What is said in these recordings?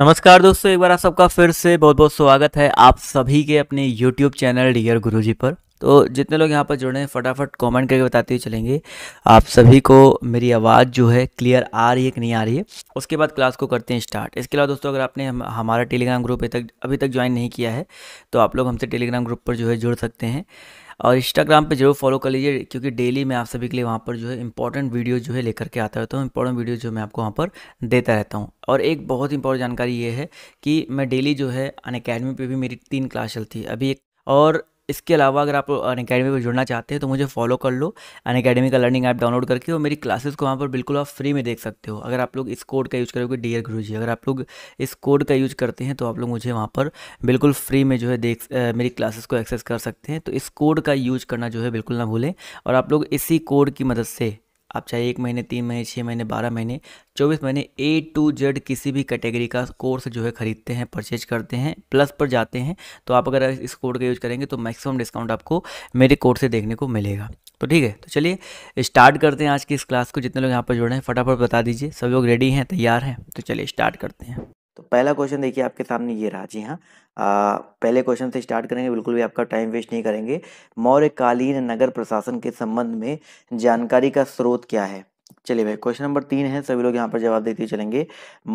नमस्कार दोस्तों एक बार आप सबका फिर से बहुत बहुत स्वागत है आप सभी के अपने YouTube चैनल डियर गुरुजी पर तो जितने लोग यहाँ पर जुड़े हैं फटाफट कमेंट करके बताते हुए चलेंगे आप सभी को मेरी आवाज़ जो है क्लियर आ रही है कि नहीं आ रही है उसके बाद क्लास को करते हैं स्टार्ट इसके अलावा दोस्तों अगर आपने हम, हमारा टेलीग्राम ग्रुप तक अभी तक ज्वाइन नहीं किया है तो आप लोग हमसे टेलीग्राम ग्रुप पर जो है जुड़ सकते हैं और इंस्टाग्राम पे जरूर फॉलो कर लीजिए क्योंकि डेली मैं आप सभी के लिए वहाँ पर जो है इंपॉर्टेंट वीडियो जो है लेकर के आता रहता हूँ इंपॉर्टेंट वीडियो जो मैं आपको वहाँ पर देता रहता हूँ और एक बहुत इंपॉर्टेंट जानकारी ये है कि मैं डेली जो है अन पर भी मेरी तीन क्लास चलती है अभी एक और इसके अलावा अगर आप अन अकेडमी पर जुड़ना चाहते हैं तो मुझे फॉलो कर लो अन अकेडमी का लर्निंग ऐप डाउनलोड करके और मेरी क्लासेस को वहाँ पर बिल्कुल आप फ्री में देख सकते हो अगर आप लोग इस कोड का यूज़ करोगे डियर गुरु जी अगर आप लोग इस कोड का यूज़ करते हैं तो आप लोग मुझे वहाँ पर बिल्कुल फ्री में जो है देख आ, मेरी क्लासेस को एक्सेस कर सकते हैं तो इस कोड का यूज करना जो है बिल्कुल ना भूलें और आप लोग इसी कोड की मदद से आप चाहे एक महीने तीन महीने छः महीने बारह महीने चौबीस महीने ए टू जेड किसी भी कैटेगरी का कोर्स जो है ख़रीदते हैं परचेज करते हैं प्लस पर जाते हैं तो आप अगर इस कोड का यूज़ करेंगे तो मैक्सिमम डिस्काउंट आपको मेरे कोर्स से देखने को मिलेगा तो ठीक है तो चलिए स्टार्ट करते हैं आज की इस क्लास को जितने लोग यहाँ पर जुड़े हैं फटाफट बता दीजिए सब लोग रेडी हैं तैयार हैं तो चलिए स्टार्ट करते हैं तो पहला क्वेश्चन देखिए आपके सामने ये रहा जी हाँ आ, पहले क्वेश्चन से स्टार्ट करेंगे बिल्कुल भी आपका टाइम वेस्ट नहीं करेंगे मौर्यकालीन नगर प्रशासन के संबंध में जानकारी का स्रोत क्या है चलिए भाई क्वेश्चन नंबर तीन है सभी लोग यहाँ पर जवाब देते चलेंगे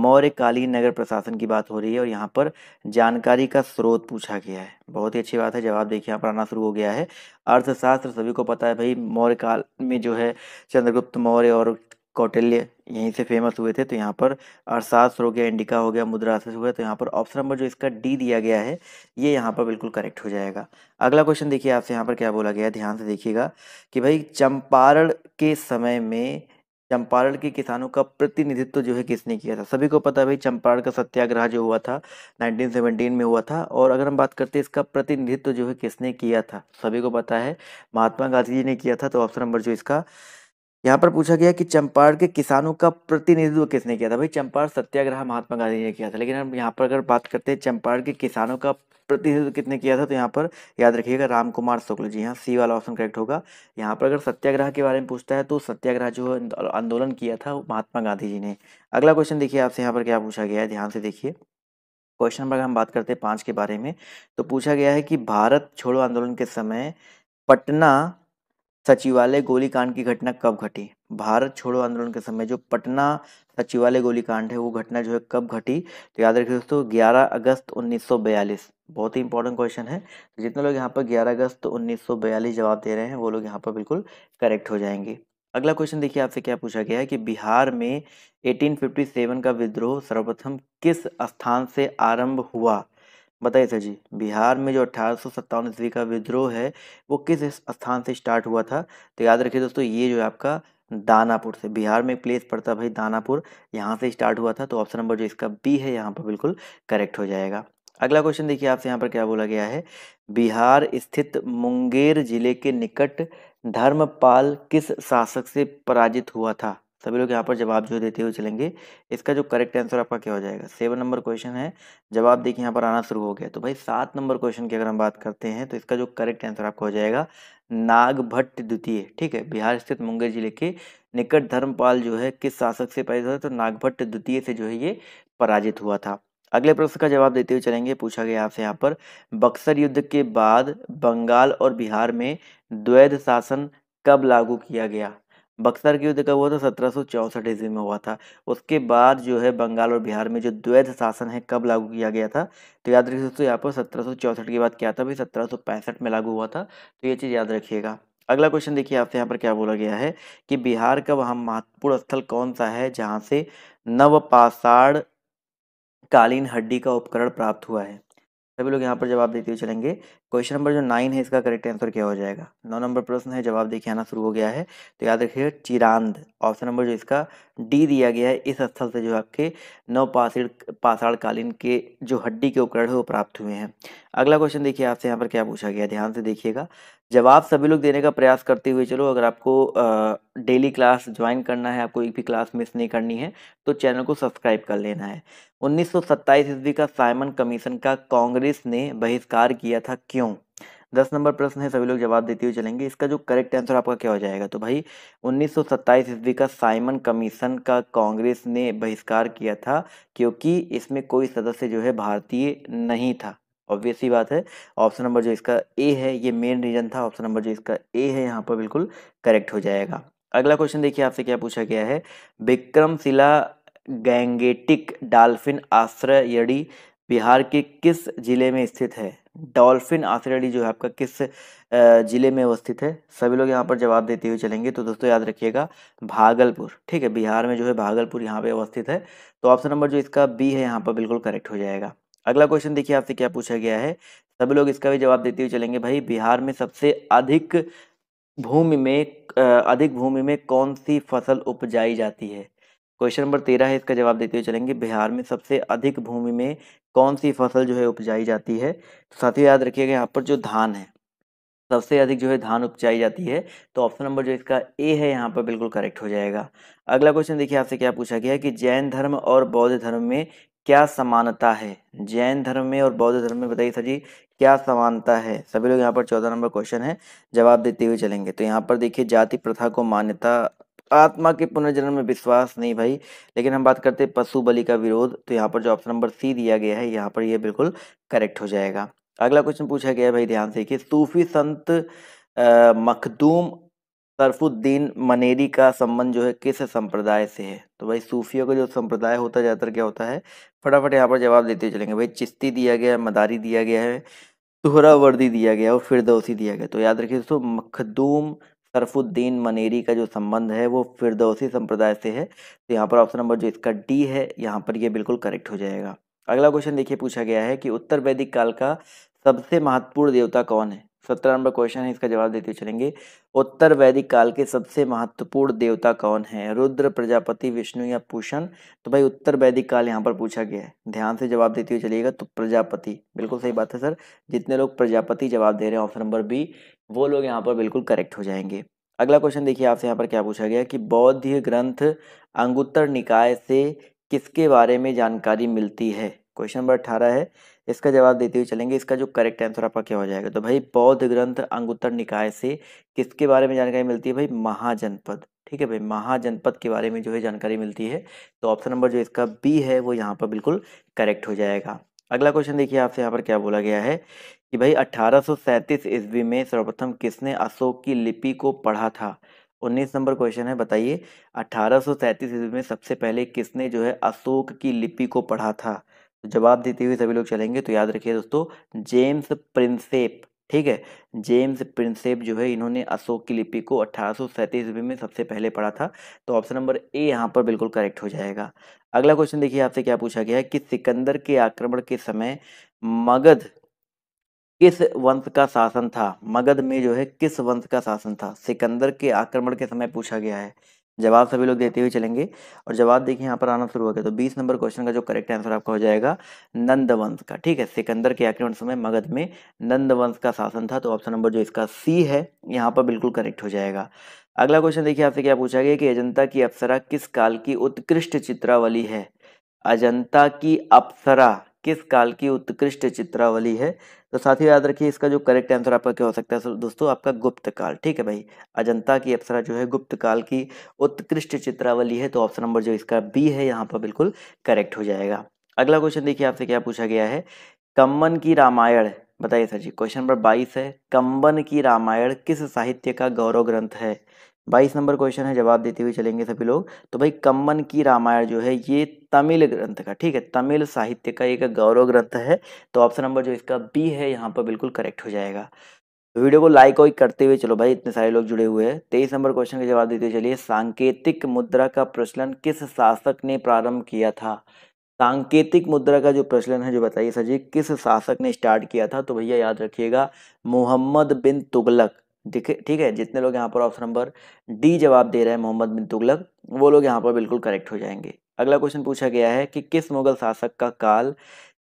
मौर्यकालीन नगर प्रशासन की बात हो रही है और यहाँ पर जानकारी का स्रोत पूछा गया है बहुत ही अच्छी बात है जवाब देखिए यहाँ पर आना शुरू हो गया है अर्थशास्त्र सभी को पता है भाई मौर्य काल में जो है चंद्रगुप्त मौर्य और कौटिल्य यहीं से फेमस हुए थे तो यहाँ पर अरसास हो गया इंडिका हो गया मुद्रा हो गया तो यहाँ पर ऑप्शन नंबर जो इसका डी दिया गया है ये यहाँ पर बिल्कुल करेक्ट हो जाएगा अगला क्वेश्चन देखिए आपसे यहाँ पर क्या बोला गया है ध्यान से देखिएगा कि भाई चंपारण के समय में चंपारण के किसानों का प्रतिनिधित्व जो है किसने किया था सभी को पता है भाई चंपारण का सत्याग्रह जो हुआ था 1917 में हुआ था और अगर हम बात करते हैं इसका प्रतिनिधित्व जो है किसने किया था सभी को पता है महात्मा गांधी जी ने किया था तो ऑप्शन नंबर जो इसका यहाँ पर पूछा गया कि चंपार के किसानों का प्रतिनिधित्व किसने किया था भाई चंपार सत्याग्रह महात्मा गांधी ने किया था लेकिन हम यहाँ पर अगर बात करते हैं चंपार के किसानों का प्रतिनिधित्व किसने किया था तो यहाँ पर याद रखिएगा राम कुमार शुक्ल जी हाँ सी वाला ऑप्शन करेक्ट होगा यहाँ पर अगर सत्याग्रह के बारे में पूछता है तो सत्याग्रह जो आंदोलन किया था महात्मा गांधी जी ने अगला क्वेश्चन देखिए आपसे यहाँ पर क्या पूछा गया है ध्यान से देखिए क्वेश्चन नंबर हम बात करते हैं पाँच के बारे में तो पूछा गया है कि भारत छोड़ो आंदोलन के समय पटना सचिवालय गोलीकांड की घटना कब घटी भारत छोड़ो आंदोलन के समय जो पटना सचिवालय गोलीकांड है वो घटना जो है कब घटी तो याद रखिए दोस्तों 11 अगस्त 1942 बहुत ही इंपॉर्टेंट क्वेश्चन है तो जितने लोग यहाँ पर 11 अगस्त 1942 जवाब दे रहे हैं वो लोग यहाँ पर बिल्कुल करेक्ट हो जाएंगे अगला क्वेश्चन देखिए आपसे क्या पूछा गया है कि बिहार में 1857 का विद्रोह सर्वप्रथम किस स्थान से आरंभ हुआ बताइए सर जी बिहार में जो अठारह ईस्वी का विद्रोह है वो किस स्थान से स्टार्ट हुआ था तो याद रखिए दोस्तों ये जो है आपका दानापुर से बिहार में एक प्लेस पड़ता भाई दानापुर यहाँ से स्टार्ट हुआ था तो ऑप्शन नंबर जो इसका बी है यहाँ पर बिल्कुल करेक्ट हो जाएगा अगला क्वेश्चन देखिए आपसे यहाँ पर क्या बोला गया है बिहार स्थित मुंगेर जिले के निकट धर्मपाल किस शासक से पराजित हुआ था सभी लोग यहाँ पर जवाब जो देते हुए चलेंगे इसका जो करेक्ट आंसर आपका क्या हो जाएगा सेवन नंबर क्वेश्चन है जवाब देखिए यहाँ पर आना शुरू हो गया तो भाई सात नंबर क्वेश्चन की अगर हम बात करते हैं तो इसका जो करेक्ट आंसर आपका हो जाएगा नागभट्ट द्वितीय ठीक है बिहार स्थित मुंगेर जिले के निकट धर्मपाल जो है किस शासक से पराजित हुआ तो नागभट्ट द्वितीय से जो है ये पराजित हुआ था अगले प्रश्न का जवाब देते हुए चलेंगे पूछा गया आपसे यहाँ पर बक्सर युद्ध के बाद बंगाल और बिहार में द्वैध शासन कब लागू किया गया बक्सर के युद्ध कब हुआ था सत्रह सौ चौसठ ईस्वी में हुआ था उसके बाद जो है बंगाल और बिहार में जो द्वैध शासन है कब लागू किया गया था तो याद रखिए दोस्तों यहाँ पर सत्रह सौ चौसठ के बाद क्या था भाई सत्रह सौ पैंसठ में लागू हुआ था तो ये चीज़ याद रखिएगा अगला क्वेश्चन देखिए आपसे यहाँ पर क्या बोला गया है कि बिहार का वहाँ महत्वपूर्ण स्थल कौन सा है जहाँ से नवपाषाण कालीन हड्डी का उपकरण प्राप्त हुआ है सभी लोग यहाँ पर जवाब देते हुए चलेंगे क्वेश्चन नंबर जो नाइन है इसका करेक्ट आंसर क्या हो जाएगा नौ नंबर प्रश्न है जवाब देखिए आना शुरू हो गया है तो याद रखिए चिरांद ऑप्शन नंबर जो इसका डी दिया गया है इस स्थल से जो आपके नौ पाषाण पाषाण के जो हड्डी के उपकरण है वो प्राप्त हुए हैं अगला क्वेश्चन देखिए आपसे यहाँ पर क्या पूछा गया ध्यान से देखिएगा जवाब सभी लोग देने का प्रयास करते हुए चलो अगर आपको डेली क्लास ज्वाइन करना है आपको एक भी क्लास मिस नहीं करनी है तो चैनल को सब्सक्राइब कर लेना है 1927 ईस्वी का साइमन कमीशन का कांग्रेस ने बहिष्कार किया था क्यों दस नंबर प्रश्न है सभी लोग जवाब देते हुए चलेंगे इसका जो करेक्ट आंसर आपका क्या हो जाएगा तो भाई 1927 ईस्वी का साइमन कमीशन का कांग्रेस ने बहिष्कार किया था क्योंकि इसमें कोई सदस्य जो है भारतीय नहीं था ऑब्वियस ही बात है ऑप्शन नंबर जो इसका ए है ये मेन रीजन था ऑप्शन नंबर जो इसका ए है यहाँ पर बिल्कुल करेक्ट हो जाएगा अगला क्वेश्चन देखिए आपसे क्या पूछा गया है विक्रमशिला गैंगेटिक डॉल्फिन आश्रय बिहार के किस जिले में स्थित है डॉल्फिन आश्रयड़ी जो है आपका किस जिले में अवस्थित है सभी लोग यहाँ पर जवाब देते हुए चलेंगे तो दोस्तों याद रखिएगा भागलपुर ठीक है बिहार में जो है भागलपुर यहाँ पे अवस्थित है तो ऑप्शन नंबर जो इसका बी है यहाँ पर बिल्कुल करेक्ट हो जाएगा अगला क्वेश्चन देखिए आपसे क्या पूछा गया है सभी लोग इसका भी जवाब देते हुए चलेंगे भाई बिहार में सबसे अधिक भूमि में अधिक भूमि में कौन सी फसल उपजाई जाती है क्वेश्चन नंबर तेरह है इसका जवाब देते हुए चलेंगे बिहार में सबसे अधिक भूमि में कौन सी फसल जो है उपजाई जाती है तो ही याद रखिएगा यहाँ पर जो धान है सबसे अधिक जो है धान उपजाई जाती है तो ऑप्शन नंबर जो इसका ए है यहाँ पर बिल्कुल करेक्ट हो जाएगा अगला क्वेश्चन देखिए आपसे क्या पूछा गया है कि जैन धर्म और बौद्ध धर्म में क्या समानता है जैन धर्म में और बौद्ध धर्म में बताइए सर जी क्या समानता है सभी लोग यहाँ पर चौदह नंबर क्वेश्चन है जवाब देते हुए चलेंगे तो यहाँ पर देखिए जाति प्रथा को मान्यता आत्मा के पुनर्जन्म में विश्वास नहीं भाई लेकिन हम बात करते हैं पशु बलि का विरोध तो यहाँ पर जो ऑप्शन नंबर सी दिया गया है यहाँ पर यह बिल्कुल करेक्ट हो जाएगा अगला क्वेश्चन पूछा गया है भाई ध्यान से कि सूफी संत मखदूम सरफुद्दीन मनेरी का संबंध जो है किस संप्रदाय से है तो भाई सूफियों का जो संप्रदाय होता है ज़्यादातर क्या होता है फटाफट यहाँ पर जवाब देते चलेंगे भाई चिश्ती दिया गया है मदारी दिया गया है सुहरावर्दी दिया गया और फिरदौसी दिया गया तो याद रखिए दोस्तों मखदूम सरफुद्दीन मनेरी का जो संबंध है वो फिरदौसी संप्रदाय से है तो यहाँ पर ऑप्शन नंबर जो इसका डी है यहाँ पर ये बिल्कुल करेक्ट हो जाएगा अगला क्वेश्चन देखिए पूछा गया है कि उत्तर वैदिक काल का सबसे महत्वपूर्ण देवता कौन है सत्रह नंबर क्वेश्चन है इसका जवाब देते चलेंगे उत्तर वैदिक काल के सबसे महत्वपूर्ण देवता कौन है रुद्र प्रजापति विष्णु या पूषण तो भाई उत्तर वैदिक काल यहाँ पर पूछा गया है ध्यान से जवाब देते हुए चलिएगा तो प्रजापति बिल्कुल सही बात है सर जितने लोग प्रजापति जवाब दे रहे हैं ऑप्शन नंबर बी वो लोग यहाँ पर बिल्कुल करेक्ट हो जाएंगे अगला क्वेश्चन देखिए आपसे यहाँ पर क्या पूछा गया कि बौद्ध ग्रंथ अंगुत्तर निकाय से किसके बारे में जानकारी मिलती है क्वेश्चन नंबर अठारह है इसका जवाब देते हुए चलेंगे इसका जो करेक्ट आंसर आपका क्या हो जाएगा तो भाई बौद्ध ग्रंथ अंगुत्तर निकाय से किसके बारे में जानकारी मिलती है भाई महाजनपद ठीक है भाई महाजनपद के बारे में जो है जानकारी मिलती है तो ऑप्शन नंबर जो इसका बी है वो यहाँ पर बिल्कुल करेक्ट हो जाएगा अगला क्वेश्चन देखिए आपसे यहाँ पर क्या बोला गया है कि भाई अठारह ईस्वी में सर्वप्रथम किसने अशोक की लिपि को पढ़ा था उन्नीस नंबर क्वेश्चन है बताइए अठारह ईस्वी में सबसे पहले किसने जो है अशोक की लिपि को पढ़ा था जवाब देते हुए सभी लोग चलेंगे तो याद रखिए दोस्तों जेम्स प्रिंसेप ठीक है जेम्स प्रिंसेप जो है इन्होंने अशोक की लिपि को अठारह ईस्वी में सबसे पहले पढ़ा था तो ऑप्शन नंबर ए यहाँ पर बिल्कुल करेक्ट हो जाएगा अगला क्वेश्चन देखिए आपसे क्या पूछा गया है कि सिकंदर के आक्रमण के समय मगध किस वंश का शासन था मगध में जो है किस वंश का शासन था सिकंदर के आक्रमण के समय पूछा गया है जवाब सभी लोग देते हुए चलेंगे और जवाब देखिए यहाँ पर आना शुरू हो गया तो बीस नंबर क्वेश्चन का जो करेक्ट आंसर आपका हो जाएगा नंदवंश का ठीक है सिकंदर के आक्रमण समय मगध में नंदवंश का शासन था तो ऑप्शन नंबर जो इसका सी है यहाँ पर बिल्कुल करेक्ट हो जाएगा अगला क्वेश्चन देखिए आपसे क्या पूछा गया कि अजंता की अप्सरा किस काल की उत्कृष्ट चित्रावली है अजंता की अप्सरा किस काल की उत्कृष्ट चित्रावली है तो ही याद रखिए इसका जो करेक्ट आंसर आपका क्या हो सकता है दोस्तों आपका गुप्त काल ठीक है भाई अजंता की अप्सरा जो है गुप्त काल की उत्कृष्ट चित्रावली है तो ऑप्शन नंबर जो इसका बी है यहाँ पर बिल्कुल करेक्ट हो जाएगा अगला क्वेश्चन देखिए आपसे क्या पूछा गया है कम्बन की रामायण बताइए सर जी क्वेश्चन नंबर बाईस है कम्बन की रामायण किस साहित्य का गौरव ग्रंथ है बाईस नंबर क्वेश्चन है जवाब देते हुए चलेंगे सभी लोग तो भाई कम्बन की रामायण जो है ये तमिल ग्रंथ का ठीक है तमिल साहित्य का एक गौरव ग्रंथ है तो ऑप्शन नंबर जो इसका बी है यहाँ पर बिल्कुल करेक्ट हो जाएगा तो वीडियो को लाइक और करते हुए चलो भाई इतने सारे लोग जुड़े हुए हैं तेईस नंबर क्वेश्चन का जवाब देते हुए चलिए सांकेतिक मुद्रा का प्रचलन किस शासक ने प्रारंभ किया था सांकेतिक मुद्रा का जो प्रचलन है जो बताइए सर जी किस शासक ने स्टार्ट किया था तो भैया याद रखिएगा मोहम्मद बिन तुगलक ठीक है जितने लोग यहाँ पर ऑप्शन नंबर डी जवाब दे रहे हैं मोहम्मद बिन तुगलक वो लोग यहाँ पर बिल्कुल करेक्ट हो जाएंगे अगला क्वेश्चन पूछा गया है कि किस मुगल शासक का काल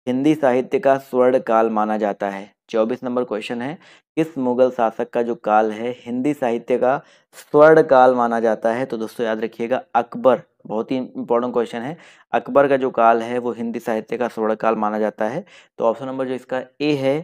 हिंदी साहित्य का स्वर्ण काल माना जाता है चौबीस नंबर क्वेश्चन है किस मुगल शासक का जो काल है हिंदी साहित्य का स्वर्ण काल माना जाता है तो दोस्तों याद रखिएगा अकबर बहुत ही इंपॉर्टेंट क्वेश्चन है अकबर का जो काल है वो हिंदी साहित्य का स्वर्ण काल माना जाता है तो ऑप्शन नंबर जो इसका ए है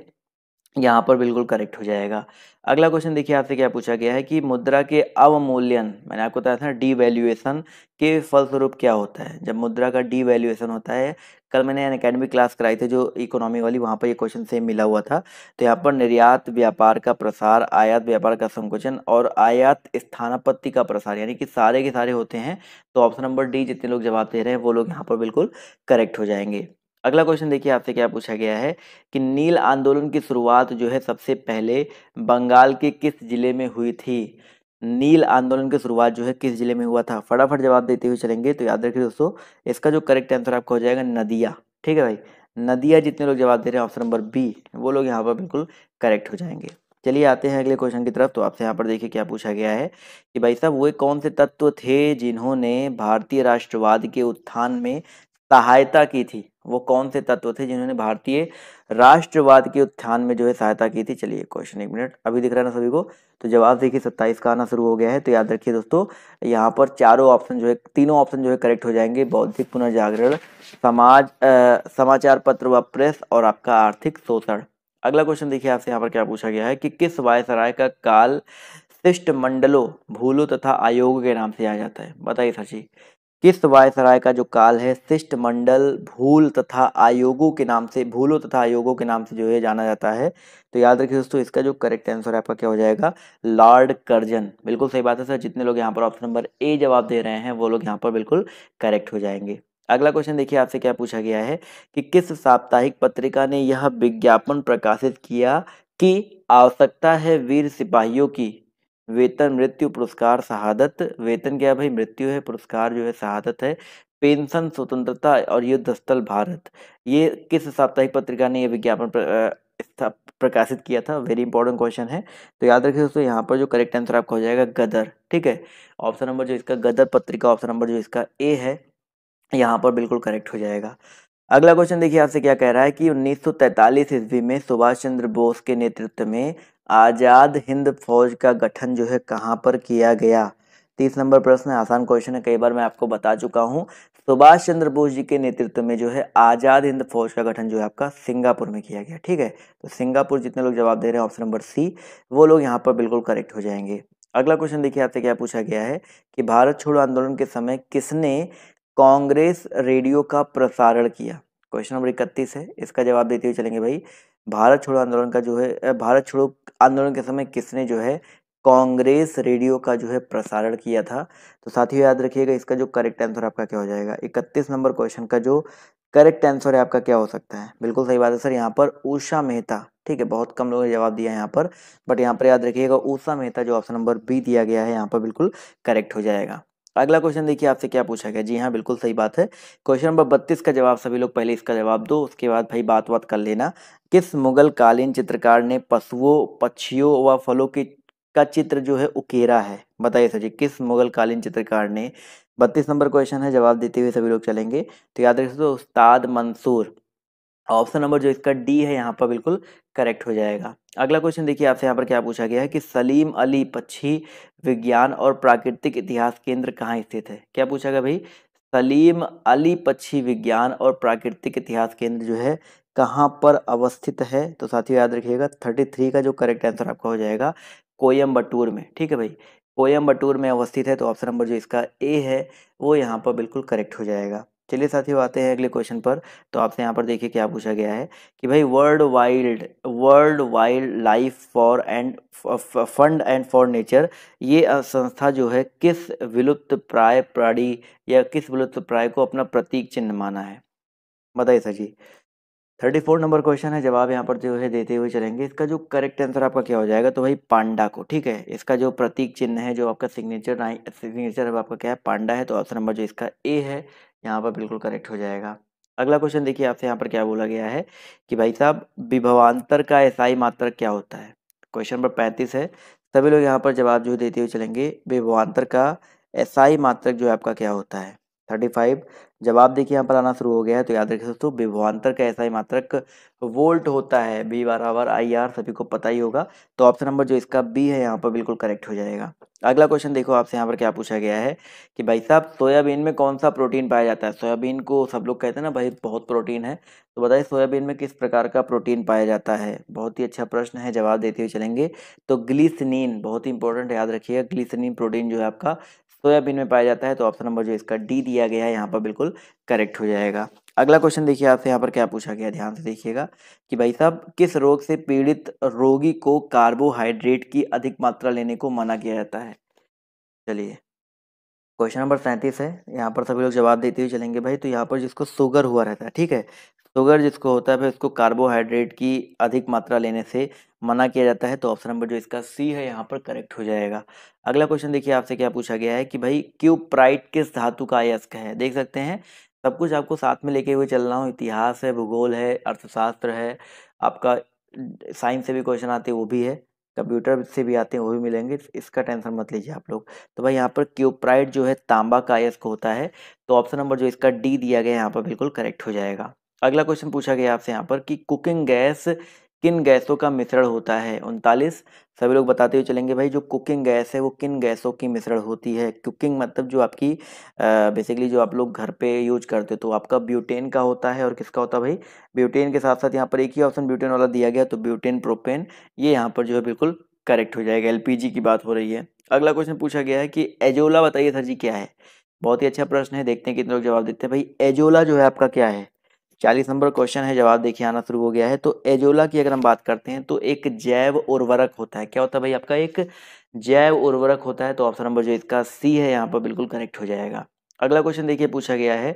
यहाँ पर बिल्कुल करेक्ट हो जाएगा अगला क्वेश्चन देखिए आपसे क्या पूछा गया है कि मुद्रा के अवमूल्यन मैंने आपको बताया था डी वैल्यूएसन के फलस्वरूप क्या होता है जब मुद्रा का डी वैल्यूएसन होता है कल मैंने अन अकेडमिक क्लास कराई थी जो इकोनॉमी वाली वहाँ पर ये क्वेश्चन सेम मिला हुआ था तो यहाँ पर निर्यात व्यापार का प्रसार आयात व्यापार का संकोचन और आयात स्थानापत्ति का प्रसार यानी कि सारे के सारे होते हैं तो ऑप्शन नंबर डी जितने लोग जवाब दे रहे हैं वो लोग यहाँ पर बिल्कुल करेक्ट हो जाएंगे अगला क्वेश्चन देखिए आपसे क्या पूछा गया है कि नील आंदोलन की शुरुआत जो है सबसे पहले बंगाल के किस जिले में हुई थी नील आंदोलन की शुरुआत जो है किस जिले में हुआ था फटाफट जवाब देते हुए चलेंगे तो याद रखिए दोस्तों इसका जो करेक्ट आंसर आपका हो जाएगा नदिया ठीक है भाई नदिया जितने लोग जवाब दे रहे हैं ऑप्शन नंबर बी वो लोग यहाँ पर बिल्कुल करेक्ट हो जाएंगे चलिए आते हैं अगले क्वेश्चन की तरफ तो आपसे यहाँ पर देखिए क्या पूछा गया है कि भाई साहब वे कौन से तत्व थे जिन्होंने भारतीय राष्ट्रवाद के उत्थान में सहायता की थी वो कौन से तत्व थे जिन्होंने भारतीय राष्ट्रवाद के उत्थान में जो है सहायता की थी चलिए क्वेश्चन एक मिनट अभी दिख रहा है ना सभी को तो जवाब देखिए सत्ताईस का आना शुरू हो गया है तो याद रखिए दोस्तों यहाँ पर चारों ऑप्शन जो है तीनों ऑप्शन जो है करेक्ट हो जाएंगे बौद्धिक पुनर्जागरण समाज आ, समाचार पत्र व प्रेस और आपका आर्थिक शोषण अगला क्वेश्चन देखिए आपसे यहाँ पर क्या पूछा गया है कि किस वायसराय का काल शिष्ट मंडलों भूलो तथा आयोग के नाम से आ जाता है बताइए सर जी किस वायसराय का जो काल है शिष्टमंडल भूल तथा आयोगों के नाम से भूलो तथा आयोगों के नाम से जो है जाना जाता है तो याद रखिए दोस्तों इसका जो करेक्ट आंसर आपका क्या हो जाएगा लॉर्ड कर्जन बिल्कुल सही बात है सर जितने लोग यहाँ पर ऑप्शन नंबर ए जवाब दे रहे हैं वो लोग यहाँ पर बिल्कुल करेक्ट हो जाएंगे अगला क्वेश्चन देखिए आपसे क्या पूछा गया है कि किस साप्ताहिक पत्रिका ने यह विज्ञापन प्रकाशित किया कि आवश्यकता है वीर सिपाहियों की वेतन मृत्यु पुरस्कार शहादत वेतन क्या भाई मृत्यु है पुरस्कार जो है शहादत है पेंशन स्वतंत्रता और युद्ध स्थल भारत ये किस साप्ताहिक पत्रिका ने यह विज्ञापन प्रकाशित किया था वेरी इंपॉर्टेंट क्वेश्चन है तो याद रखिए दोस्तों यहाँ पर जो करेक्ट आंसर आपका हो जाएगा गदर ठीक है ऑप्शन नंबर जो इसका गदर पत्रिका ऑप्शन नंबर जो इसका ए है यहाँ पर बिल्कुल करेक्ट हो जाएगा अगला क्वेश्चन देखिए आपसे क्या कह रहा है कि 1943 ईस्वी में सुभाष चंद्र बोस के नेतृत्व में आजाद हिंद फौज का गठन जो है कहाँ पर किया गया तीस नंबर प्रश्न आसान क्वेश्चन है कई बार मैं आपको बता चुका हूँ सुभाष चंद्र बोस जी के नेतृत्व में जो है आजाद हिंद फौज का गठन जो है आपका सिंगापुर में किया गया ठीक है तो सिंगापुर जितने लोग जवाब दे रहे हैं ऑप्शन नंबर सी वो लोग यहाँ पर बिल्कुल करेक्ट हो जाएंगे अगला क्वेश्चन देखिए आपसे क्या पूछा गया है कि भारत छोड़ो आंदोलन के समय किसने कांग्रेस रेडियो का प्रसारण किया क्वेश्चन नंबर इकतीस है इसका जवाब देते हुए चलेंगे भाई भारत छोड़ो आंदोलन का जो है भारत छोड़ो आंदोलन के समय किसने जो है कांग्रेस रेडियो का जो है प्रसारण किया था तो साथियों याद रखिएगा इसका जो करेक्ट आंसर आपका क्या हो जाएगा इकतीस नंबर क्वेश्चन का जो करेक्ट आंसर है आपका क्या हो सकता है बिल्कुल सही बात है सर यहाँ पर उषा मेहता ठीक है बहुत कम लोगों ने जवाब दिया है यहाँ पर बट यहाँ पर याद रखिएगा उषा मेहता जो ऑप्शन नंबर बी दिया गया है यहाँ पर बिल्कुल करेक्ट हो जाएगा अगला क्वेश्चन देखिए आपसे क्या पूछा गया जी हाँ बिल्कुल सही बात है क्वेश्चन नंबर बत्तीस का जवाब सभी लोग पहले इसका जवाब दो उसके बाद भाई बात बात कर लेना किस मुगल कालीन चित्रकार ने पशुओं पक्षियों व फलों के का चित्र जो है उकेरा है बताइए सर जी किस मुगल कालीन चित्रकार ने बत्तीस नंबर क्वेश्चन है जवाब देते हुए सभी लोग चलेंगे तो याद रखिए उस्ताद मंसूर ऑप्शन नंबर जो इसका डी है यहाँ पर बिल्कुल करेक्ट हो जाएगा अगला क्वेश्चन देखिए आपसे यहाँ पर क्या पूछा गया है कि सलीम अली पक्षी विज्ञान और प्राकृतिक इतिहास केंद्र कहाँ स्थित है क्या पूछा गया भाई सलीम अली पक्षी विज्ञान और प्राकृतिक इतिहास केंद्र जो है कहाँ पर अवस्थित है तो साथियों याद रखिएगा थर्टी थ्री का जो करेक्ट आंसर आपका हो जाएगा कोयम्बटूर में ठीक है भाई कोयम्बटूर में अवस्थित है तो ऑप्शन नंबर जो इसका ए है वो यहाँ पर बिल्कुल करेक्ट हो जाएगा चलिए साथियों आते हैं अगले क्वेश्चन पर तो आपसे यहाँ पर देखिए क्या पूछा गया है कि भाई world wild world wild life for and fund and for nature ये संस्था जो है किस विलुप्त प्राय प्राणी या किस विलुप्त प्राय को अपना प्रतीक चिन्ह माना है बताइए sir ji thirty four number question है जवाब यहाँ पर जो है देते हुए चलेंगे इसका जो करेक्ट आंसर आपका क्या हो जाएगा तो भाई पांडा को ठीक है इसका जो प्रतीक चिन्ह है जो आपका सिग्नेचर सिग्नेचर आपका क्या है पांडा है तो ऑप्शन नंबर जो इसका ए है यहाँ पर बिल्कुल करेक्ट हो जाएगा अगला क्वेश्चन देखिए आपसे यहाँ पर क्या बोला गया है कि भाई साहब विभवांतर का एसआई मात्र क्या होता है क्वेश्चन नंबर पैंतीस है सभी लोग यहाँ पर जवाब जो देते हुए चलेंगे विभवान्तर का एसआई मात्रक जो आपका क्या होता है थर्टी फाइव जवाब देखिए यहाँ पर आना शुरू हो गया है तो याद रखिए दोस्तों विभवान्तर का ऐसा ही मात्रक वोल्ट होता है बी बराबर आई आर सभी को पता ही होगा तो ऑप्शन नंबर जो इसका बी है यहाँ पर बिल्कुल करेक्ट हो जाएगा अगला क्वेश्चन देखो आपसे यहाँ पर क्या पूछा गया है कि भाई साहब सोयाबीन में कौन सा प्रोटीन पाया जाता है सोयाबीन को सब लोग कहते हैं ना भाई बहुत प्रोटीन है तो बताइए सोयाबीन में किस प्रकार का प्रोटीन पाया जाता है बहुत ही अच्छा प्रश्न है जवाब देते हुए चलेंगे तो ग्लिसनीन बहुत ही इंपॉर्टेंट याद रखिएगा ग्लिसनीन प्रोटीन जो है आपका सोयाबीन में पाया जाता है तो ऑप्शन नंबर जो इसका डी दिया गया है यहाँ पर बिल्कुल करेक्ट हो जाएगा अगला क्वेश्चन देखिए आपसे यहाँ पर क्या पूछा गया ध्यान से देखिएगा कि भाई साहब किस रोग से पीड़ित रोगी को कार्बोहाइड्रेट की अधिक मात्रा लेने को मना किया जाता है चलिए क्वेश्चन नंबर सैंतीस है यहाँ पर सभी लोग जवाब देते हुए चलेंगे भाई तो यहाँ पर जिसको शुगर हुआ रहता है ठीक है शुगर जिसको होता है भाई उसको कार्बोहाइड्रेट की अधिक मात्रा लेने से मना किया जाता है तो ऑप्शन नंबर जो इसका सी है यहाँ पर करेक्ट हो जाएगा अगला क्वेश्चन देखिए आपसे क्या पूछा गया है कि भाई क्यूप्राइट किस धातु का अयस्क है देख सकते हैं सब कुछ आपको साथ में लेके हुए चलना हो इतिहास है भूगोल है अर्थशास्त्र है आपका साइंस से भी क्वेश्चन आते वो भी है कंप्यूटर से भी आते हैं वो भी मिलेंगे इसका टेंशन मत लीजिए आप लोग तो भाई यहाँ पर क्यूप्राइड जो है तांबा का अयस्क होता है तो ऑप्शन नंबर जो इसका डी दिया गया है यहाँ पर बिल्कुल करेक्ट हो जाएगा अगला क्वेश्चन पूछा गया आपसे यहाँ पर कि कुकिंग गैस किन गैसों का मिश्रण होता है उनतालीस सभी लोग बताते हुए चलेंगे भाई जो कुकिंग गैस है वो किन गैसों की मिश्रण होती है कुकिंग मतलब जो आपकी बेसिकली जो आप लोग घर पे यूज करते हो तो आपका ब्यूटेन का होता है और किसका होता है भाई ब्यूटेन के साथ साथ यहाँ पर एक ही ऑप्शन ब्यूटेन वाला दिया गया तो ब्यूटेन प्रोपेन ये यहाँ पर जो है बिल्कुल करेक्ट हो जाएगा एल की बात हो रही है अगला क्वेश्चन पूछा गया है कि एजोला बताइए सर जी क्या है बहुत ही अच्छा प्रश्न है देखते हैं कितने लोग जवाब देते हैं भाई एजोला जो है आपका क्या है चालीस नंबर क्वेश्चन है जवाब देखिए आना शुरू हो गया है तो एजोला की अगर हम बात करते हैं तो एक जैव उर्वरक होता है क्या होता है भाई आपका एक जैव उर्वरक होता है तो ऑप्शन नंबर जो इसका सी है यहाँ पर बिल्कुल करेक्ट हो जाएगा अगला क्वेश्चन देखिए पूछा गया है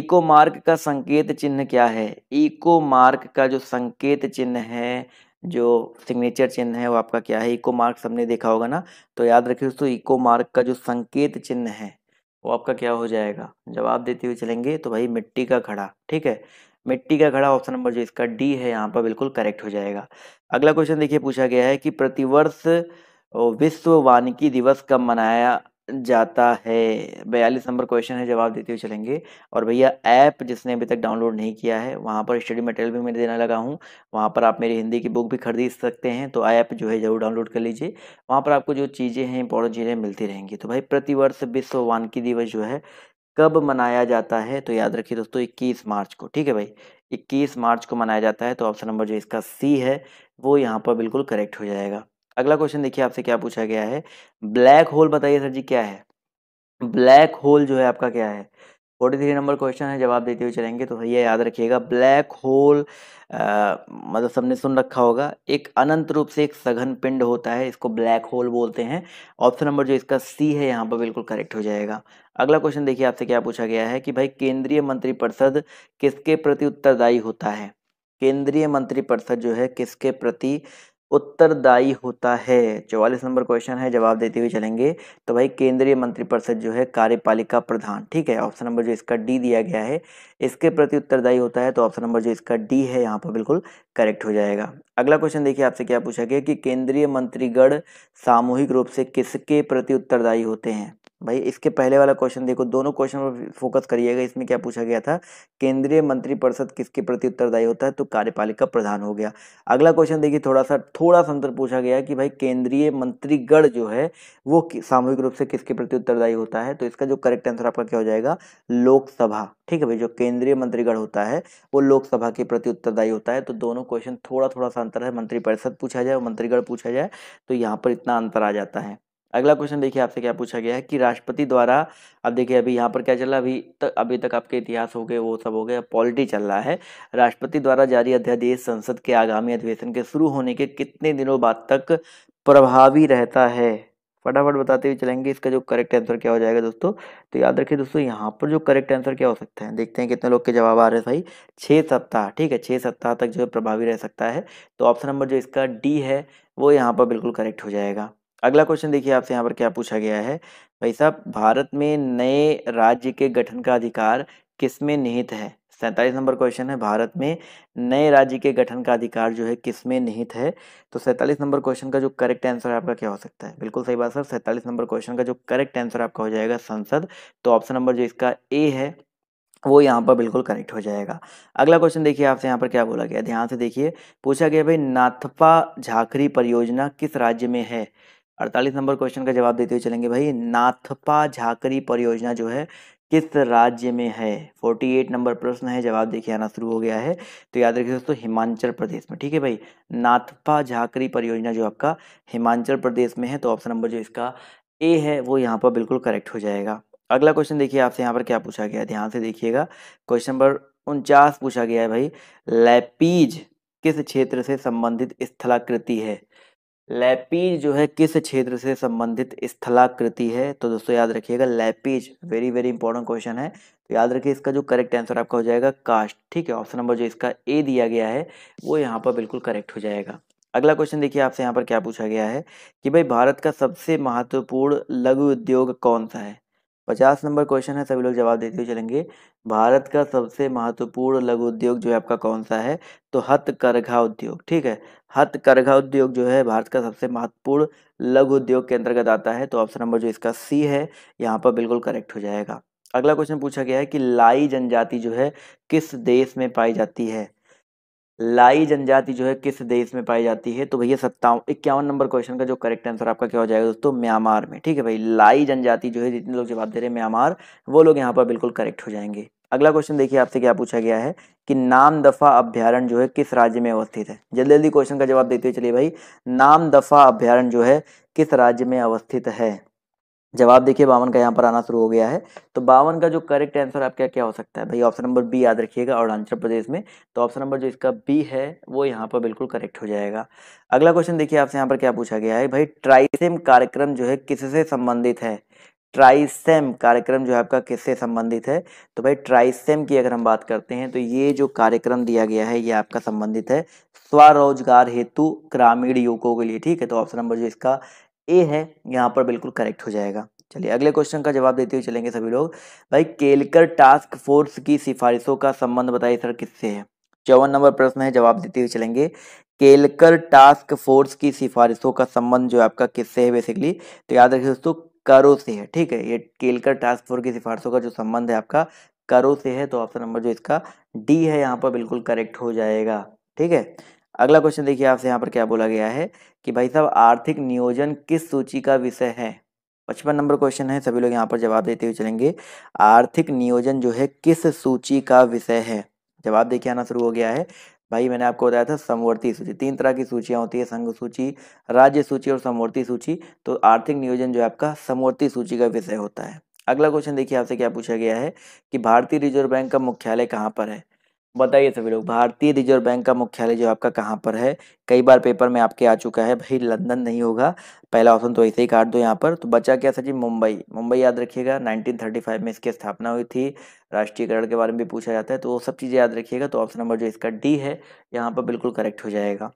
इको मार्क का संकेत चिन्ह क्या है इको मार्क का जो संकेत चिन्ह है जो सिग्नेचर चिन्ह है वो आपका क्या है इको मार्क सबने देखा होगा ना तो याद रखिए दोस्तों इको मार्क का जो संकेत चिन्ह है वो आपका क्या हो जाएगा जवाब देते हुए चलेंगे तो भाई मिट्टी का खड़ा ठीक है मिट्टी का खड़ा ऑप्शन नंबर जो इसका डी है यहाँ पर बिल्कुल करेक्ट हो जाएगा अगला क्वेश्चन देखिए पूछा गया है कि प्रतिवर्ष विश्व वानिकी दिवस कब मनाया जाता है बयालीस नंबर क्वेश्चन है जवाब देते हुए चलेंगे और भैया ऐप जिसने अभी तक डाउनलोड नहीं किया है वहाँ पर स्टडी मटेरियल भी मैं देने लगा हूँ वहाँ पर आप मेरी हिंदी की बुक भी खरीद सकते हैं तो ऐप जो है ज़रूर डाउनलोड कर लीजिए वहाँ पर आपको जो चीज़ें हैं इंपॉर्टेंट चीज़ें मिलती रहेंगी तो भाई प्रतिवर्ष विश्व वानकी दिवस जो है कब मनाया जाता है तो याद रखिए दोस्तों इक्कीस मार्च को ठीक है भाई इक्कीस मार्च को मनाया जाता है तो ऑप्शन नंबर जो इसका सी है वो यहाँ पर बिल्कुल करेक्ट हो जाएगा अगला क्वेश्चन देखिए आपसे क्या पूछा गया है ब्लैक होल बताइए सर जी क्या है ब्लैक होल जो है आपका क्या है फोर्टी थ्री नंबर क्वेश्चन है जवाब देते हुए चलेंगे तो ये याद रखिएगा ब्लैक होल मतलब सबने सुन रखा होगा एक अनंत रूप से एक सघन पिंड होता है इसको ब्लैक होल बोलते हैं ऑप्शन नंबर जो इसका सी है यहाँ पर बिल्कुल करेक्ट हो जाएगा अगला क्वेश्चन देखिए आपसे क्या पूछा गया है कि भाई केंद्रीय मंत्रिपरिषद किसके प्रति उत्तरदायी होता है केंद्रीय मंत्रिपरिषद जो है किसके प्रति उत्तरदायी होता है चौवालीस नंबर क्वेश्चन है जवाब देते हुए चलेंगे तो भाई केंद्रीय मंत्रिपरिषद जो है कार्यपालिका प्रधान ठीक है ऑप्शन नंबर जो इसका डी दिया गया है इसके प्रति उत्तरदायी होता है तो ऑप्शन नंबर जो इसका डी है यहाँ पर बिल्कुल करेक्ट हो जाएगा अगला क्वेश्चन देखिए आपसे क्या पूछा गया कि केंद्रीय मंत्रीगण सामूहिक रूप से किसके प्रति उत्तरदायी होते हैं भाई इसके पहले वाला क्वेश्चन देखो दोनों क्वेश्चन पर फोकस करिएगा इसमें क्या पूछा गया था केंद्रीय मंत्रिपरिषद किसके प्रति उत्तरदायी होता है तो कार्यपालिका प्रधान हो गया अगला क्वेश्चन देखिए थोड़ा सा थोड़ा सा अंतर पूछा गया कि भाई केंद्रीय मंत्रीगढ़ जो है वो सामूहिक रूप से किसके प्रति उत्तरदायी होता है तो इसका जो करेक्ट आंसर आपका क्या हो जाएगा लोकसभा ठीक है भाई जो केंद्रीय मंत्रीगढ़ होता है वो लोकसभा के प्रति उत्तरदायी होता है तो दोनों क्वेश्चन थोड़ा थोड़ा सा अंतर है मंत्रिपरिषद पूछा जाए और मंत्रीगढ़ पूछा जाए तो यहाँ पर इतना अंतर आ जाता है अगला क्वेश्चन देखिए आपसे क्या पूछा गया है कि राष्ट्रपति द्वारा अब देखिए अभी यहाँ पर क्या चल रहा है अभी तक अभी तक आपके इतिहास हो गए वो सब हो गए पॉलिटी चल रहा है राष्ट्रपति द्वारा जारी अध्यादेश संसद के आगामी अधिवेशन के शुरू होने के कितने दिनों बाद तक प्रभावी रहता है फटाफट बताते हुए चलेंगे इसका जो करेक्ट आंसर क्या हो जाएगा दोस्तों तो याद रखिए दोस्तों यहाँ पर जो करेक्ट आंसर क्या हो सकता है देखते हैं कितने लोग के जवाब आ रहे हैं भाई छः सप्ताह ठीक है छः सप्ताह तक जो है प्रभावी रह सकता है तो ऑप्शन नंबर जो इसका डी है वो यहाँ पर बिल्कुल करेक्ट हो जाएगा अगला क्वेश्चन देखिए आपसे यहाँ पर क्या पूछा गया है भाई साहब भारत में नए राज्य के गठन का अधिकार किसमें निहित है सैंतालीस नंबर क्वेश्चन है भारत में नए राज्य के गठन का अधिकार जो है किसमें निहित है तो सैंतालीस नंबर क्वेश्चन का जो करेक्ट आंसर है आपका क्या हो सकता है बिल्कुल सही बात सर सैंतालीस नंबर क्वेश्चन का जो करेक्ट आंसर आपका हो जाएगा संसद तो ऑप्शन नंबर जो इसका ए है वो यहाँ पर बिल्कुल करेक्ट हो जाएगा अगला क्वेश्चन देखिए आपसे यहाँ पर क्या बोला गया ध्यान से देखिए पूछा गया भाई नाथपा झाखरी परियोजना किस राज्य में है अड़तालीस नंबर क्वेश्चन का जवाब देते हुए चलेंगे भाई नाथपा झाकरी परियोजना जो है किस राज्य में है 48 नंबर प्रश्न है जवाब देखिए आना शुरू हो गया है तो याद रखिए दोस्तों हिमाचल प्रदेश में ठीक है भाई नाथपा झाकरी परियोजना जो आपका हिमाचल प्रदेश में है तो ऑप्शन नंबर जो इसका ए है वो यहाँ पर बिल्कुल करेक्ट हो जाएगा अगला क्वेश्चन देखिए आपसे यहाँ पर क्या पूछा गया ध्यान से देखिएगा क्वेश्चन नंबर उनचास पूछा गया है भाई लैपीज किस क्षेत्र से संबंधित स्थलाकृति है लैपीज जो है किस क्षेत्र से संबंधित स्थलाकृति है तो दोस्तों याद रखिएगा लैपीज वेरी वेरी इंपॉर्टेंट क्वेश्चन है तो याद रखिए इसका जो करेक्ट आंसर आपका हो जाएगा कास्ट ठीक है ऑप्शन नंबर जो इसका ए दिया गया है वो यहाँ पर बिल्कुल करेक्ट हो जाएगा अगला क्वेश्चन देखिए आपसे यहाँ पर क्या पूछा गया है कि भाई भारत का सबसे महत्वपूर्ण लघु उद्योग कौन सा है पचास नंबर क्वेश्चन है सभी लोग जवाब देते हुए चलेंगे भारत का सबसे महत्वपूर्ण लघु उद्योग जो है आपका कौन सा है तो हथकरघा उद्योग ठीक है हथकरघा उद्योग जो है भारत का सबसे महत्वपूर्ण लघु उद्योग के अंतर्गत आता है तो ऑप्शन नंबर जो इसका सी है यहाँ पर बिल्कुल करेक्ट हो जाएगा अगला क्वेश्चन पूछा गया है कि लाई जनजाति जो है किस देश में पाई जाती है लाई जनजाति जो है किस देश में पाई जाती है तो भैया सत्तावन इक्यावन नंबर क्वेश्चन का जो करेक्ट आंसर आपका क्या हो जाएगा दोस्तों म्यांमार में ठीक है भाई लाई जनजाति जो है जितने लोग जवाब दे रहे हैं म्यांमार वो लोग यहाँ पर बिल्कुल करेक्ट हो जाएंगे अगला क्वेश्चन देखिए आपसे क्या पूछा गया है कि नाम दफा अभ्यारण जो है किस राज्य में अवस्थित है जल्दी जल्दी क्वेश्चन का जवाब देते हुए चलिए भाई नाम दफा अभ्यारण जो है किस राज्य में अवस्थित है जवाब देखिए बावन का यहाँ पर आना शुरू हो गया है तो बावन का जो करेक्ट आंसर आपका क्या हो सकता है भाई ऑप्शन नंबर बी याद रखिएगा अरुणाचल प्रदेश में तो ऑप्शन नंबर जो इसका बी है वो यहाँ पर बिल्कुल करेक्ट हो जाएगा अगला क्वेश्चन देखिए आपसे यहाँ पर क्या पूछा गया है भाई ट्राइसेम कार्यक्रम जो है किससे संबंधित है ट्राइसेम कार्यक्रम जो है आपका किससे संबंधित है तो भाई ट्राइसेम की अगर हम बात करते हैं तो ये जो कार्यक्रम दिया गया है ये आपका संबंधित है स्वरोजगार हेतु ग्रामीण युवकों के लिए ठीक है तो ऑप्शन नंबर जो इसका ए है यहाँ पर बिल्कुल करेक्ट हो जाएगा चलिए अगले क्वेश्चन का जवाब देते हुए चलेंगे सभी लोग भाई केलकर टास्क फोर्स की सिफारिशों का संबंध बताइए सर किससे है चौवन नंबर प्रश्न है जवाब देते हुए चलेंगे केलकर टास्क फोर्स की सिफारिशों का संबंध जो आपका किससे है बेसिकली तो याद रखिए दोस्तों करो से है ठीक है ये केलकर टास्क फोर्स की सिफारिशों का जो संबंध है आपका करो से है तो ऑप्शन नंबर जो इसका डी है यहाँ पर बिल्कुल करेक्ट हो जाएगा ठीक है अगला क्वेश्चन देखिए आपसे यहाँ पर क्या बोला गया है कि भाई साहब आर्थिक नियोजन किस सूची का विषय है पचपन नंबर क्वेश्चन है सभी लोग यहाँ पर जवाब देते हुए चलेंगे आर्थिक नियोजन जो है किस सूची का विषय है जवाब देखिए आना शुरू हो गया है भाई मैंने आपको बताया था समवर्ती सूची तीन तरह की सूचियाँ होती है संघ सूची राज्य सूची और समवर्ती सूची तो आर्थिक नियोजन जो है आपका समवर्ती सूची का विषय होता है अगला क्वेश्चन देखिए आपसे क्या पूछा गया है कि भारतीय रिजर्व बैंक का मुख्यालय कहाँ पर है बताइए सभी लोग भारतीय रिजर्व बैंक का मुख्यालय जो आपका कहाँ पर है कई बार पेपर में आपके आ चुका है भाई लंदन नहीं होगा पहला ऑप्शन तो ऐसे ही काट दो यहाँ पर तो बचा क्या सर जी मुंबई मुंबई याद रखिएगा 1935 में इसकी स्थापना हुई थी राष्ट्रीयकरण के बारे में भी पूछा जाता है तो वो सब चीज़ें याद रखिएगा तो ऑप्शन नंबर जो इसका डी है यहाँ पर बिल्कुल करेक्ट हो जाएगा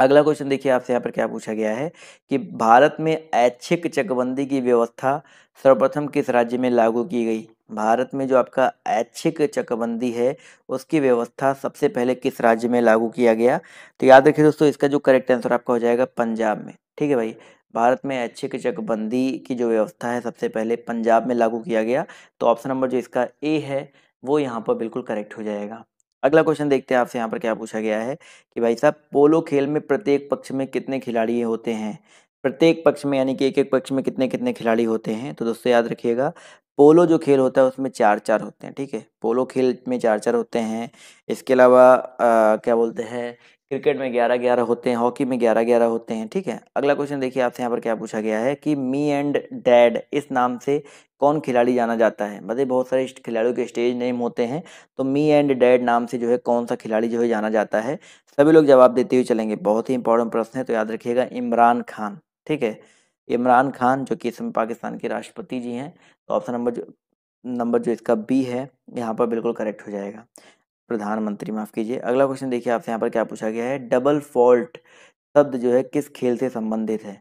अगला क्वेश्चन देखिए आपसे यहाँ पर क्या पूछा गया है कि भारत में ऐच्छिक चकबंदी की व्यवस्था सर्वप्रथम किस राज्य में लागू की गई भारत में जो आपका ऐच्छिक चकबंदी है उसकी व्यवस्था सबसे पहले किस राज्य में लागू किया गया तो याद रखिए दोस्तों इसका जो करेक्ट आंसर आपका हो जाएगा पंजाब में ठीक है भाई भारत में ऐच्छिक चकबंदी की जो व्यवस्था है सबसे पहले पंजाब में लागू किया गया तो ऑप्शन नंबर जो इसका ए है वो यहाँ पर बिल्कुल करेक्ट हो जाएगा अगला क्वेश्चन देखते हैं आपसे यहाँ पर क्या पूछा गया है कि भाई साहब पोलो खेल में प्रत्येक पक्ष में कितने खिलाड़ी होते हैं प्रत्येक पक्ष में यानी कि एक एक पक्ष में कितने कितने खिलाड़ी होते हैं तो दोस्तों याद रखिएगा पोलो जो खेल होता है उसमें चार चार होते हैं ठीक है पोलो खेल में चार चार होते हैं इसके अलावा क्या बोलते हैं क्रिकेट में ग्यारह ग्यारह होते हैं हॉकी में ग्यारह ग्यारह होते हैं ठीक है अगला क्वेश्चन देखिए आपसे यहाँ पर क्या पूछा गया है कि मी एंड डैड इस नाम से कौन खिलाड़ी जाना जाता है मतलब बहुत सारे खिलाड़ियों के स्टेज नेम होते हैं तो मी एंड डैड नाम से जो है कौन सा खिलाड़ी जो है जाना जाता है सभी लोग जवाब देते हुए चलेंगे बहुत ही इंपॉर्टेंट प्रश्न है तो याद रखिएगा इमरान खान ठीक है इमरान खान जो कि इस समय पाकिस्तान के राष्ट्रपति जी हैं तो ऑप्शन नंबर जो नंबर जो इसका बी है यहाँ पर बिल्कुल करेक्ट हो जाएगा प्रधानमंत्री माफ़ कीजिए अगला क्वेश्चन देखिए आपसे यहाँ पर क्या पूछा गया है डबल फॉल्ट शब्द जो है किस खेल से संबंधित है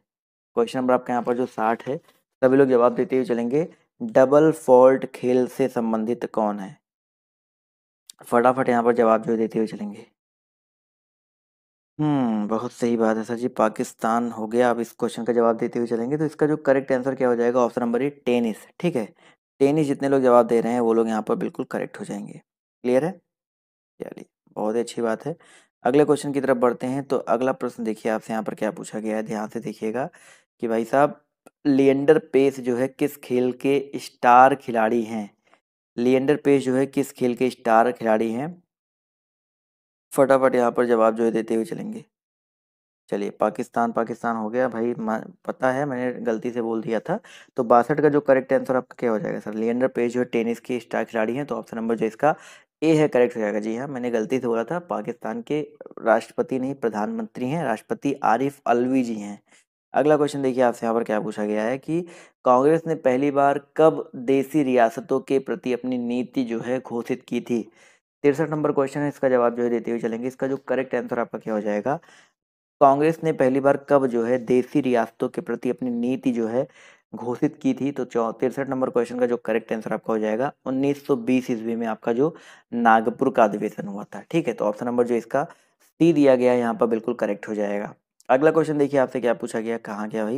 क्वेश्चन नंबर आपका यहाँ पर जो साठ है सभी लोग जवाब देते हुए चलेंगे डबल फॉल्ट खेल से संबंधित कौन है फटाफट यहाँ पर जवाब जो देते हुए चलेंगे हम्म बहुत सही बात है सर जी, पाकिस्तान हो गया, आप इस क्वेश्चन का जवाब देते हुए चलेंगे, तो इसका जो करेक्ट आंसर क्या हो जाएगा? ऑप्शन नंबर ए टेनिस, ठीक है? टेनिस जितने लोग जवाब दे रहे हैं, वो लोग यहाँ पर बिल्कुल करेक्ट हो जाएंगे क्लियर है? चलिए, बहुत ही अच्छी बात है। अगले क्वेश्चन की तरफ बढ़ते हैं, तो अगला प्रश्न देखिए आपसे यहाँ पर क्या पूछा गया है, ध्यान से देखिएगा कि भाई साहब लिएंडर पेस जो है, किस खेल के स्टार खिलाड़ी हैं? लिएंडर पेस जो है, किस खेल के स्टार खिलाड़ी हैं? फटाफट यहाँ पर जवाब जो है देते हुए चलेंगे चलिए पाकिस्तान पाकिस्तान हो गया भाई पता है मैंने गलती से बोल दिया था तो बासठ का जो करेक्ट आंसर आपका क्या हो जाएगा सर लियंडर पेज जो टेनिस के स्टार खिलाड़ी हैं तो ऑप्शन नंबर जो इसका ए है करेक्ट हो जाएगा जी हाँ मैंने गलती से बोला था पाकिस्तान के राष्ट्रपति नहीं प्रधानमंत्री हैं राष्ट्रपति आरिफ अलवी जी हैं अगला क्वेश्चन देखिए आपसे यहाँ पर क्या पूछा गया है कि कांग्रेस ने पहली बार कब देसी रियासतों के प्रति अपनी नीति जो है घोषित की थी तिरसठ नंबर क्वेश्चन है इसका जवाब जो है देते हुए चलेंगे इसका जो करेक्ट आंसर आपका क्या हो जाएगा कांग्रेस ने पहली बार कब जो है देसी रियासतों के प्रति अपनी नीति जो है घोषित की थी तो चौ तिरसठ नंबर क्वेश्चन का जो करेक्ट आंसर आपका हो जाएगा 1920 सौ ईस्वी में आपका जो नागपुर का अधिवेशन हुआ था ठीक है तो ऑप्शन नंबर जो इसका सी दिया गया है यहाँ पर बिल्कुल करेक्ट हो जाएगा अगला क्वेश्चन देखिए आपसे क्या पूछा गया कहाँ गया भाई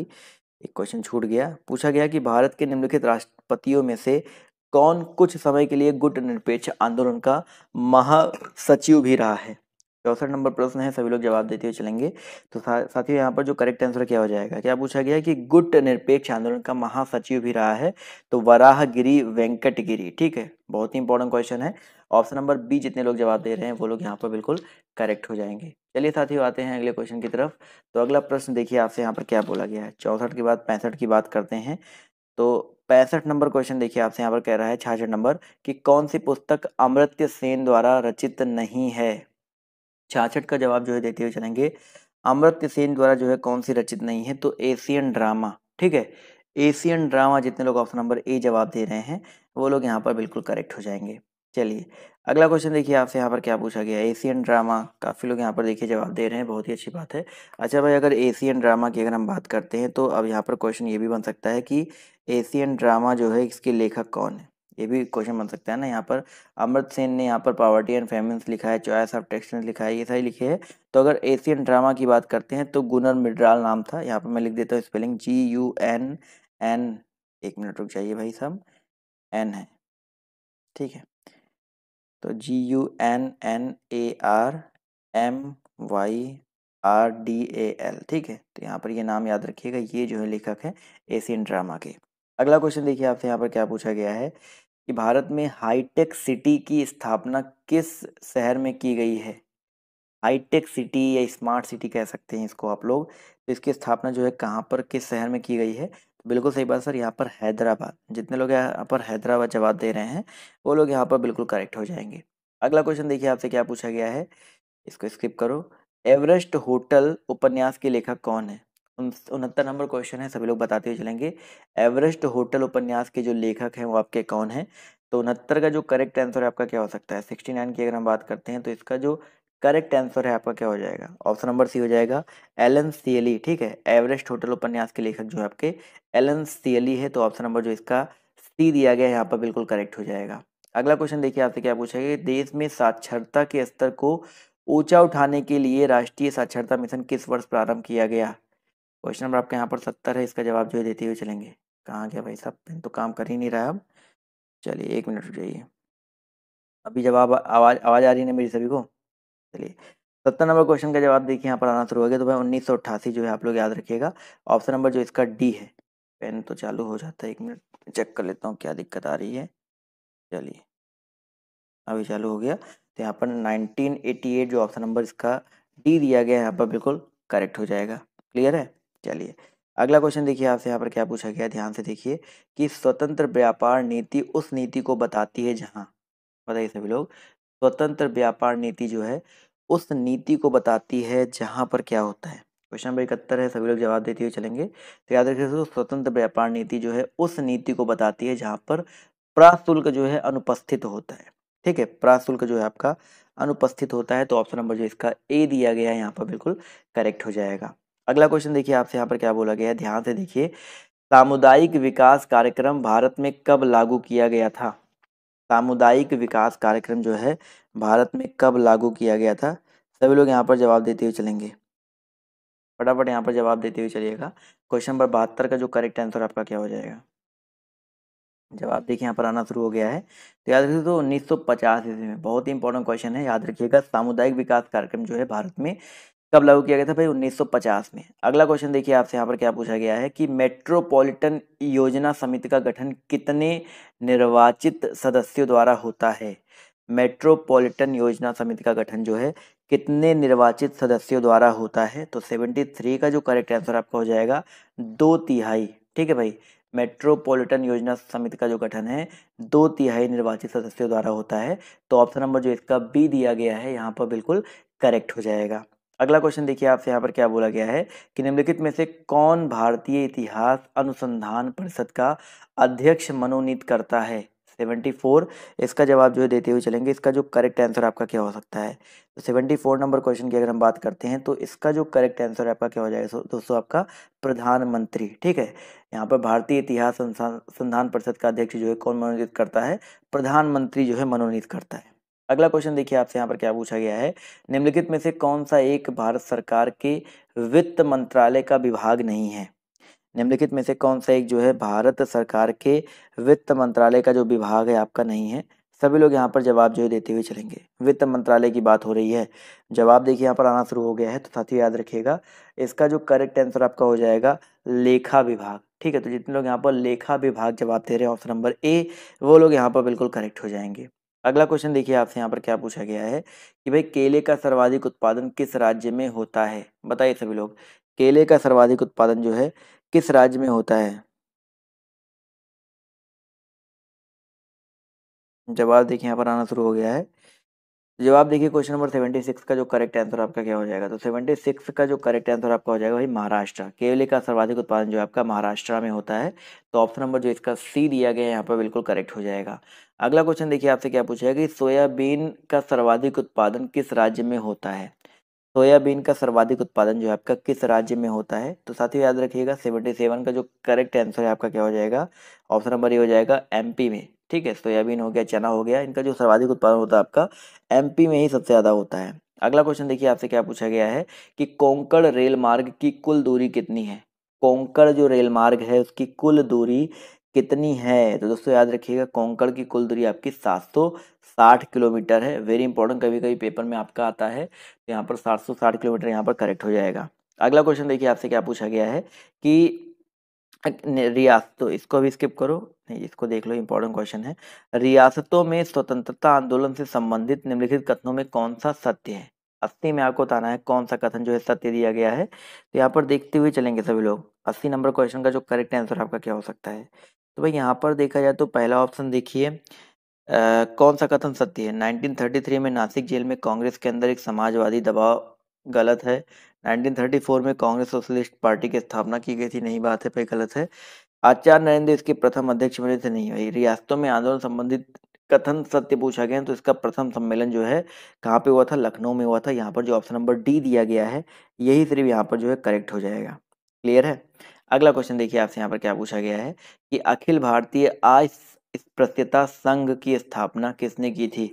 एक क्वेश्चन छूट गया पूछा गया कि भारत के निम्नलिखित राष्ट्रपतियों में से कौन कुछ समय के लिए गुट निरपेक्ष आंदोलन का महासचिव भी रहा है चौसठ नंबर प्रश्न है सभी लोग जवाब देते हुए चलेंगे तो सा, साथियों यहाँ पर जो करेक्ट आंसर क्या हो जाएगा क्या पूछा गया कि गुट निरपेक्ष आंदोलन का महासचिव भी रहा है तो वराहगिरी वेंकटगिरी ठीक है बहुत ही इंपॉर्टेंट क्वेश्चन है ऑप्शन नंबर बी जितने लोग जवाब दे रहे हैं वो लोग यहाँ पर बिल्कुल करेक्ट हो जाएंगे चलिए साथियों आते हैं अगले क्वेश्चन की तरफ तो अगला प्रश्न देखिए आपसे यहाँ पर क्या बोला गया है चौसठ के बाद पैंसठ की बात करते हैं तो पैंसठ नंबर क्वेश्चन देखिए आपसे यहाँ पर कह रहा है छियासठ नंबर कि कौन सी पुस्तक अमृत्य सेन द्वारा रचित नहीं है छियासठ का जवाब जो है देते हुए चलेंगे अमृत्य सेन द्वारा जो है कौन सी रचित नहीं है तो एशियन ड्रामा ठीक है एशियन ड्रामा जितने लोग ऑप्शन नंबर ए जवाब दे रहे हैं वो लोग यहाँ पर बिल्कुल करेक्ट हो जाएंगे चलिए अगला क्वेश्चन देखिए आपसे यहाँ पर क्या पूछा गया एशियन ड्रामा काफ़ी लोग यहाँ पर देखिए जवाब दे रहे हैं बहुत ही अच्छी बात है अच्छा भाई अगर एशियन ड्रामा की अगर हम बात करते हैं तो अब यहाँ पर क्वेश्चन ये भी बन सकता है कि एशियन ड्रामा जो है इसके लेखक कौन है ये भी क्वेश्चन बन सकता है ना यहाँ पर अमृत सेन ने यहाँ पर पावर्टी एंड फेमेंस लिखा है चॉइस ऑफ टेक्स लिखा है ये सारी लिखे है तो अगर एशियन ड्रामा की बात करते हैं तो गुनर मिड्राल नाम था यहाँ पर मैं लिख देता हूँ spelling G U N N एक मिनट रुक जाइए भाई साहब एन है ठीक है तो G U N N A R M Y R D A L ठीक है तो यहाँ पर ये नाम याद रखिएगा ये जो है लेखक है एशियन ड्रामा के अगला क्वेश्चन देखिए आपसे यहाँ पर क्या पूछा गया है कि भारत में हाईटेक सिटी की स्थापना किस शहर में की गई है हाईटेक सिटी या स्मार्ट सिटी कह सकते हैं इसको आप लोग तो इसकी स्थापना जो है कहाँ पर किस शहर में की गई है बिल्कुल सही बात सर यहाँ पर हैदराबाद जितने लोग यहाँ पर हैदराबाद जवाब दे रहे हैं वो लोग यहाँ पर बिल्कुल करेक्ट हो जाएंगे अगला क्वेश्चन देखिए आपसे क्या पूछा गया है इसको स्किप करो एवरेस्ट होटल उपन्यास के लेखक कौन है उनहत्तर नंबर क्वेश्चन है सभी लोग बताते हुए चलेंगे एवरेस्ट होटल उपन्यास के जो लेखक हैं वो आपके कौन है तो उनहत्तर का जो करेक्ट आंसर है आपका क्या हो सकता है सिक्सटी नाइन की अगर हम बात करते हैं तो इसका जो करेक्ट आंसर है आपका क्या हो जाएगा ऑप्शन नंबर सी हो जाएगा एलन सीएली ठीक है एवरेस्ट होटल उपन्यास के लेखक जो है आपके एलन सीएली है तो ऑप्शन नंबर जो इसका सी दिया गया है यहाँ पर बिल्कुल करेक्ट हो जाएगा अगला क्वेश्चन देखिए आपसे क्या पूछा गया देश में साक्षरता के स्तर को ऊंचा उठाने के लिए राष्ट्रीय साक्षरता मिशन किस वर्ष प्रारंभ किया गया क्वेश्चन नंबर आपके यहाँ पर सत्तर है इसका जवाब जो है देते हुए चलेंगे कहाँ गया भाई साहब पेन तो काम कर ही नहीं रहा अब चलिए एक मिनट रुक जाइए अभी जवाब आवाज़ आवाज़ आ रही है ना मेरी सभी को चलिए सत्तर नंबर क्वेश्चन का जवाब देखिए यहाँ पर आना शुरू हो गया तो भाई उन्नीस सौ अट्ठासी जो है आप लोग याद रखिएगा ऑप्शन नंबर जो इसका डी है पेन तो चालू हो जाता है एक मिनट चेक कर लेता हूँ क्या दिक्कत आ रही है चलिए अभी चालू हो गया तो यहाँ पर नाइनटीन एटी एट जो ऑप्शन नंबर इसका डी दिया गया है यहाँ पर बिल्कुल करेक्ट हो जाएगा क्लियर है चलिए अगला क्वेश्चन देखिए आपसे यहाँ पर क्या पूछा गया ध्यान से देखिए कि स्वतंत्र व्यापार नीति उस नीति को बताती है जहाँ बताइए सभी लोग स्वतंत्र व्यापार नीति जो है उस नीति को बताती है जहाँ पर क्या होता है क्वेश्चन नंबर इकहत्तर है सभी लोग जवाब देते हुए चलेंगे तो याद रखिए दोस्तों स्वतंत्र व्यापार नीति जो है उस नीति को बताती है जहाँ पर प्राशुल्क जो है अनुपस्थित होता है ठीक है प्राशुल्क जो है आपका अनुपस्थित होता है तो ऑप्शन नंबर जो इसका ए दिया गया है यहाँ पर बिल्कुल करेक्ट हो जाएगा अगला क्वेश्चन देखिए आपसे यहाँ पर क्या बोला गया है ध्यान से देखिए सामुदायिक विकास कार्यक्रम भारत में कब लागू किया गया था सामुदायिक विकास कार्यक्रम जो है भारत में कब लागू किया गया था सभी लोग यहाँ पर जवाब देते हुए चलेंगे फटाफट यहाँ पर जवाब देते हुए चलिएगा क्वेश्चन नंबर बहत्तर का जो करेक्ट आंसर आपका क्या हो जाएगा जवाब देखिए यहाँ पर आना शुरू हो गया है तो याद रखिए तो उन्नीस सौ ईस्वी में बहुत ही इंपॉर्टेंट क्वेश्चन है याद रखिएगा सामुदायिक विकास कार्यक्रम जो है भारत में कब लागू किया गया था भाई 1950 में अगला क्वेश्चन देखिए आपसे यहाँ पर क्या पूछा गया है कि मेट्रोपॉलिटन योजना समिति का गठन कितने निर्वाचित सदस्यों द्वारा होता है मेट्रोपॉलिटन योजना समिति का गठन जो है कितने निर्वाचित सदस्यों द्वारा होता है तो 73 का जो करेक्ट आंसर आपका हो जाएगा दो तिहाई ठीक है भाई मेट्रोपॉलिटन योजना समिति का जो गठन है दो तिहाई निर्वाचित सदस्यों द्वारा होता है तो ऑप्शन नंबर जो इसका बी दिया गया है यहाँ पर बिल्कुल करेक्ट हो जाएगा अगला क्वेश्चन देखिए आपसे यहाँ पर क्या बोला गया है कि निम्नलिखित में से कौन भारतीय इतिहास अनुसंधान परिषद का अध्यक्ष मनोनीत करता है 74 इसका जवाब जो है देते हुए चलेंगे इसका जो करेक्ट आंसर आपका क्या हो सकता है तो 74 नंबर क्वेश्चन की अगर हम बात करते हैं तो इसका जो करेक्ट आंसर आपका क्या हो जाएगा दोस्तों आपका प्रधानमंत्री ठीक है यहाँ पर भारतीय इतिहास अनुसंधान परिषद का अध्यक्ष जो है कौन मनोनीत करता है प्रधानमंत्री जो है मनोनीत करता है अगला क्वेश्चन देखिए आपसे यहाँ पर क्या पूछा गया है निम्नलिखित में से कौन सा एक भारत सरकार के वित्त मंत्रालय का विभाग नहीं है निम्नलिखित में से कौन सा एक जो है भारत सरकार के वित्त मंत्रालय का जो विभाग है आपका नहीं है सभी लोग यहाँ पर जवाब जो है देते हुए चलेंगे वित्त मंत्रालय की बात हो रही है जवाब देखिए यहाँ पर आना शुरू हो गया है तो साथ याद रखिएगा इसका जो करेक्ट आंसर आपका हो जाएगा लेखा विभाग ठीक है तो जितने लोग यहाँ पर लेखा विभाग जवाब दे रहे हैं ऑप्शन नंबर ए वो लोग यहाँ पर बिल्कुल करेक्ट हो जाएंगे अगला क्वेश्चन देखिए आपसे यहाँ पर क्या पूछा गया है कि भाई केले का सर्वाधिक उत्पादन किस राज्य में होता है बताइए सभी लोग केले का सर्वाधिक उत्पादन जो है किस राज्य में होता है जवाब देखिए यहाँ पर आना शुरू हो गया है जवाब देखिए क्वेश्चन नंबर सेवेंटी सिक्स का जो करेक्ट आंसर आपका क्या हो जाएगा तो सेवेंटी सिक्स का जो करेक्ट आंसर आपका हो जाएगा भाई महाराष्ट्र केले का सर्वाधिक उत्पादन जो आपका महाराष्ट्र में होता है तो ऑप्शन नंबर जो इसका सी दिया गया है यहाँ पर बिल्कुल करेक्ट हो जाएगा अगला क्वेश्चन देखिए आपसे क्या पूछा है कि सोयाबीन का सर्वाधिक उत्पादन किस राज्य में होता है सोयाबीन का सर्वाधिक उत्पादन जो है आपका किस राज्य में होता है तो साथ ही याद रखिएगा सेवेंटी सेवन का जो करेक्ट आंसर है आपका क्या हो जाएगा ऑप्शन नंबर ये हो जाएगा एमपी में ठीक है सोयाबीन हो गया चना हो गया इनका जो सर्वाधिक उत्पादन होता है आपका एमपी में ही सबसे ज़्यादा होता है अगला क्वेश्चन देखिए आपसे क्या पूछा गया है कि कोंकण रेल मार्ग की कुल दूरी कितनी है कोंकण जो रेल मार्ग है उसकी कुल दूरी कितनी है तो दोस्तों याद रखिएगा कोंकण की कुल दूरी आपकी 760 किलोमीटर है वेरी इंपॉर्टेंट कभी कभी पेपर में आपका आता है तो यहाँ पर 760 किलोमीटर यहाँ पर करेक्ट हो जाएगा अगला क्वेश्चन देखिए आपसे क्या पूछा गया है कि रियासतों इसको भी स्किप करो नहीं इसको देख लो इंपॉर्टेंट क्वेश्चन है रियासतों में स्वतंत्रता आंदोलन से संबंधित निम्नलिखित कथनों में कौन सा सत्य है अस्सी में आपको बताना है कौन सा कथन जो है सत्य दिया गया है तो यहाँ पर देखते हुए चलेंगे सभी लोग अस्सी नंबर क्वेश्चन का जो करेक्ट आंसर आपका क्या हो सकता है तो भाई यहाँ पर देखा जाए तो पहला ऑप्शन देखिए कौन सा कथन सत्य है नाइनटीन में नासिक जेल में कांग्रेस के अंदर एक समाजवादी दबाव गलत है 1934 में कांग्रेस सोशलिस्ट पार्टी की स्थापना की गई थी नहीं बात है पर गलत है आचार्य नरेंद्र इसके प्रथम अध्यक्ष बने थे नहीं भाई रियासतों में आंदोलन संबंधित कथन सत्य पूछा गया तो इसका प्रथम सम्मेलन जो है कहाँ पे हुआ था लखनऊ में हुआ था यहाँ पर जो ऑप्शन नंबर डी दिया गया है यही सिर्फ यहाँ पर जो है करेक्ट हो जाएगा क्लियर है अगला क्वेश्चन देखिए आपसे यहाँ पर क्या पूछा गया है कि अखिल भारतीय आय स्पृश्यता संघ की स्थापना किसने की थी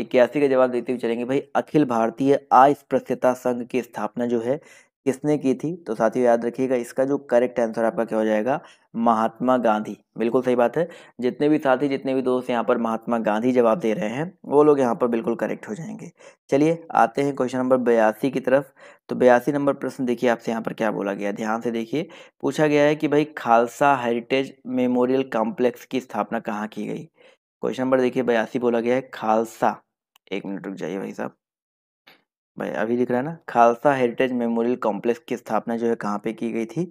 इक्यासी का जवाब देते हुए चलेंगे भाई अखिल भारतीय अस्पृश्यता संघ की स्थापना जो है किसने की थी तो साथियों याद रखिएगा इसका जो करेक्ट आंसर आपका क्या हो जाएगा महात्मा गांधी बिल्कुल सही बात है जितने भी साथी जितने भी दोस्त यहाँ पर महात्मा गांधी जवाब दे रहे हैं वो लोग यहाँ पर बिल्कुल करेक्ट हो जाएंगे चलिए आते हैं क्वेश्चन नंबर बयासी की तरफ तो बयासी नंबर प्रश्न देखिए आपसे यहाँ पर क्या बोला गया ध्यान से देखिए पूछा गया है कि भाई खालसा हेरिटेज मेमोरियल कॉम्प्लेक्स की स्थापना कहाँ की गई क्वेश्चन नंबर देखिए बयासी बोला गया है खालसा एक मिनट रुक जाइए भाई साहब भाई अभी दिख रहा है ना खालसा हेरिटेज मेमोरियल कॉम्प्लेक्स की स्थापना जो है कहाँ पे की गई थी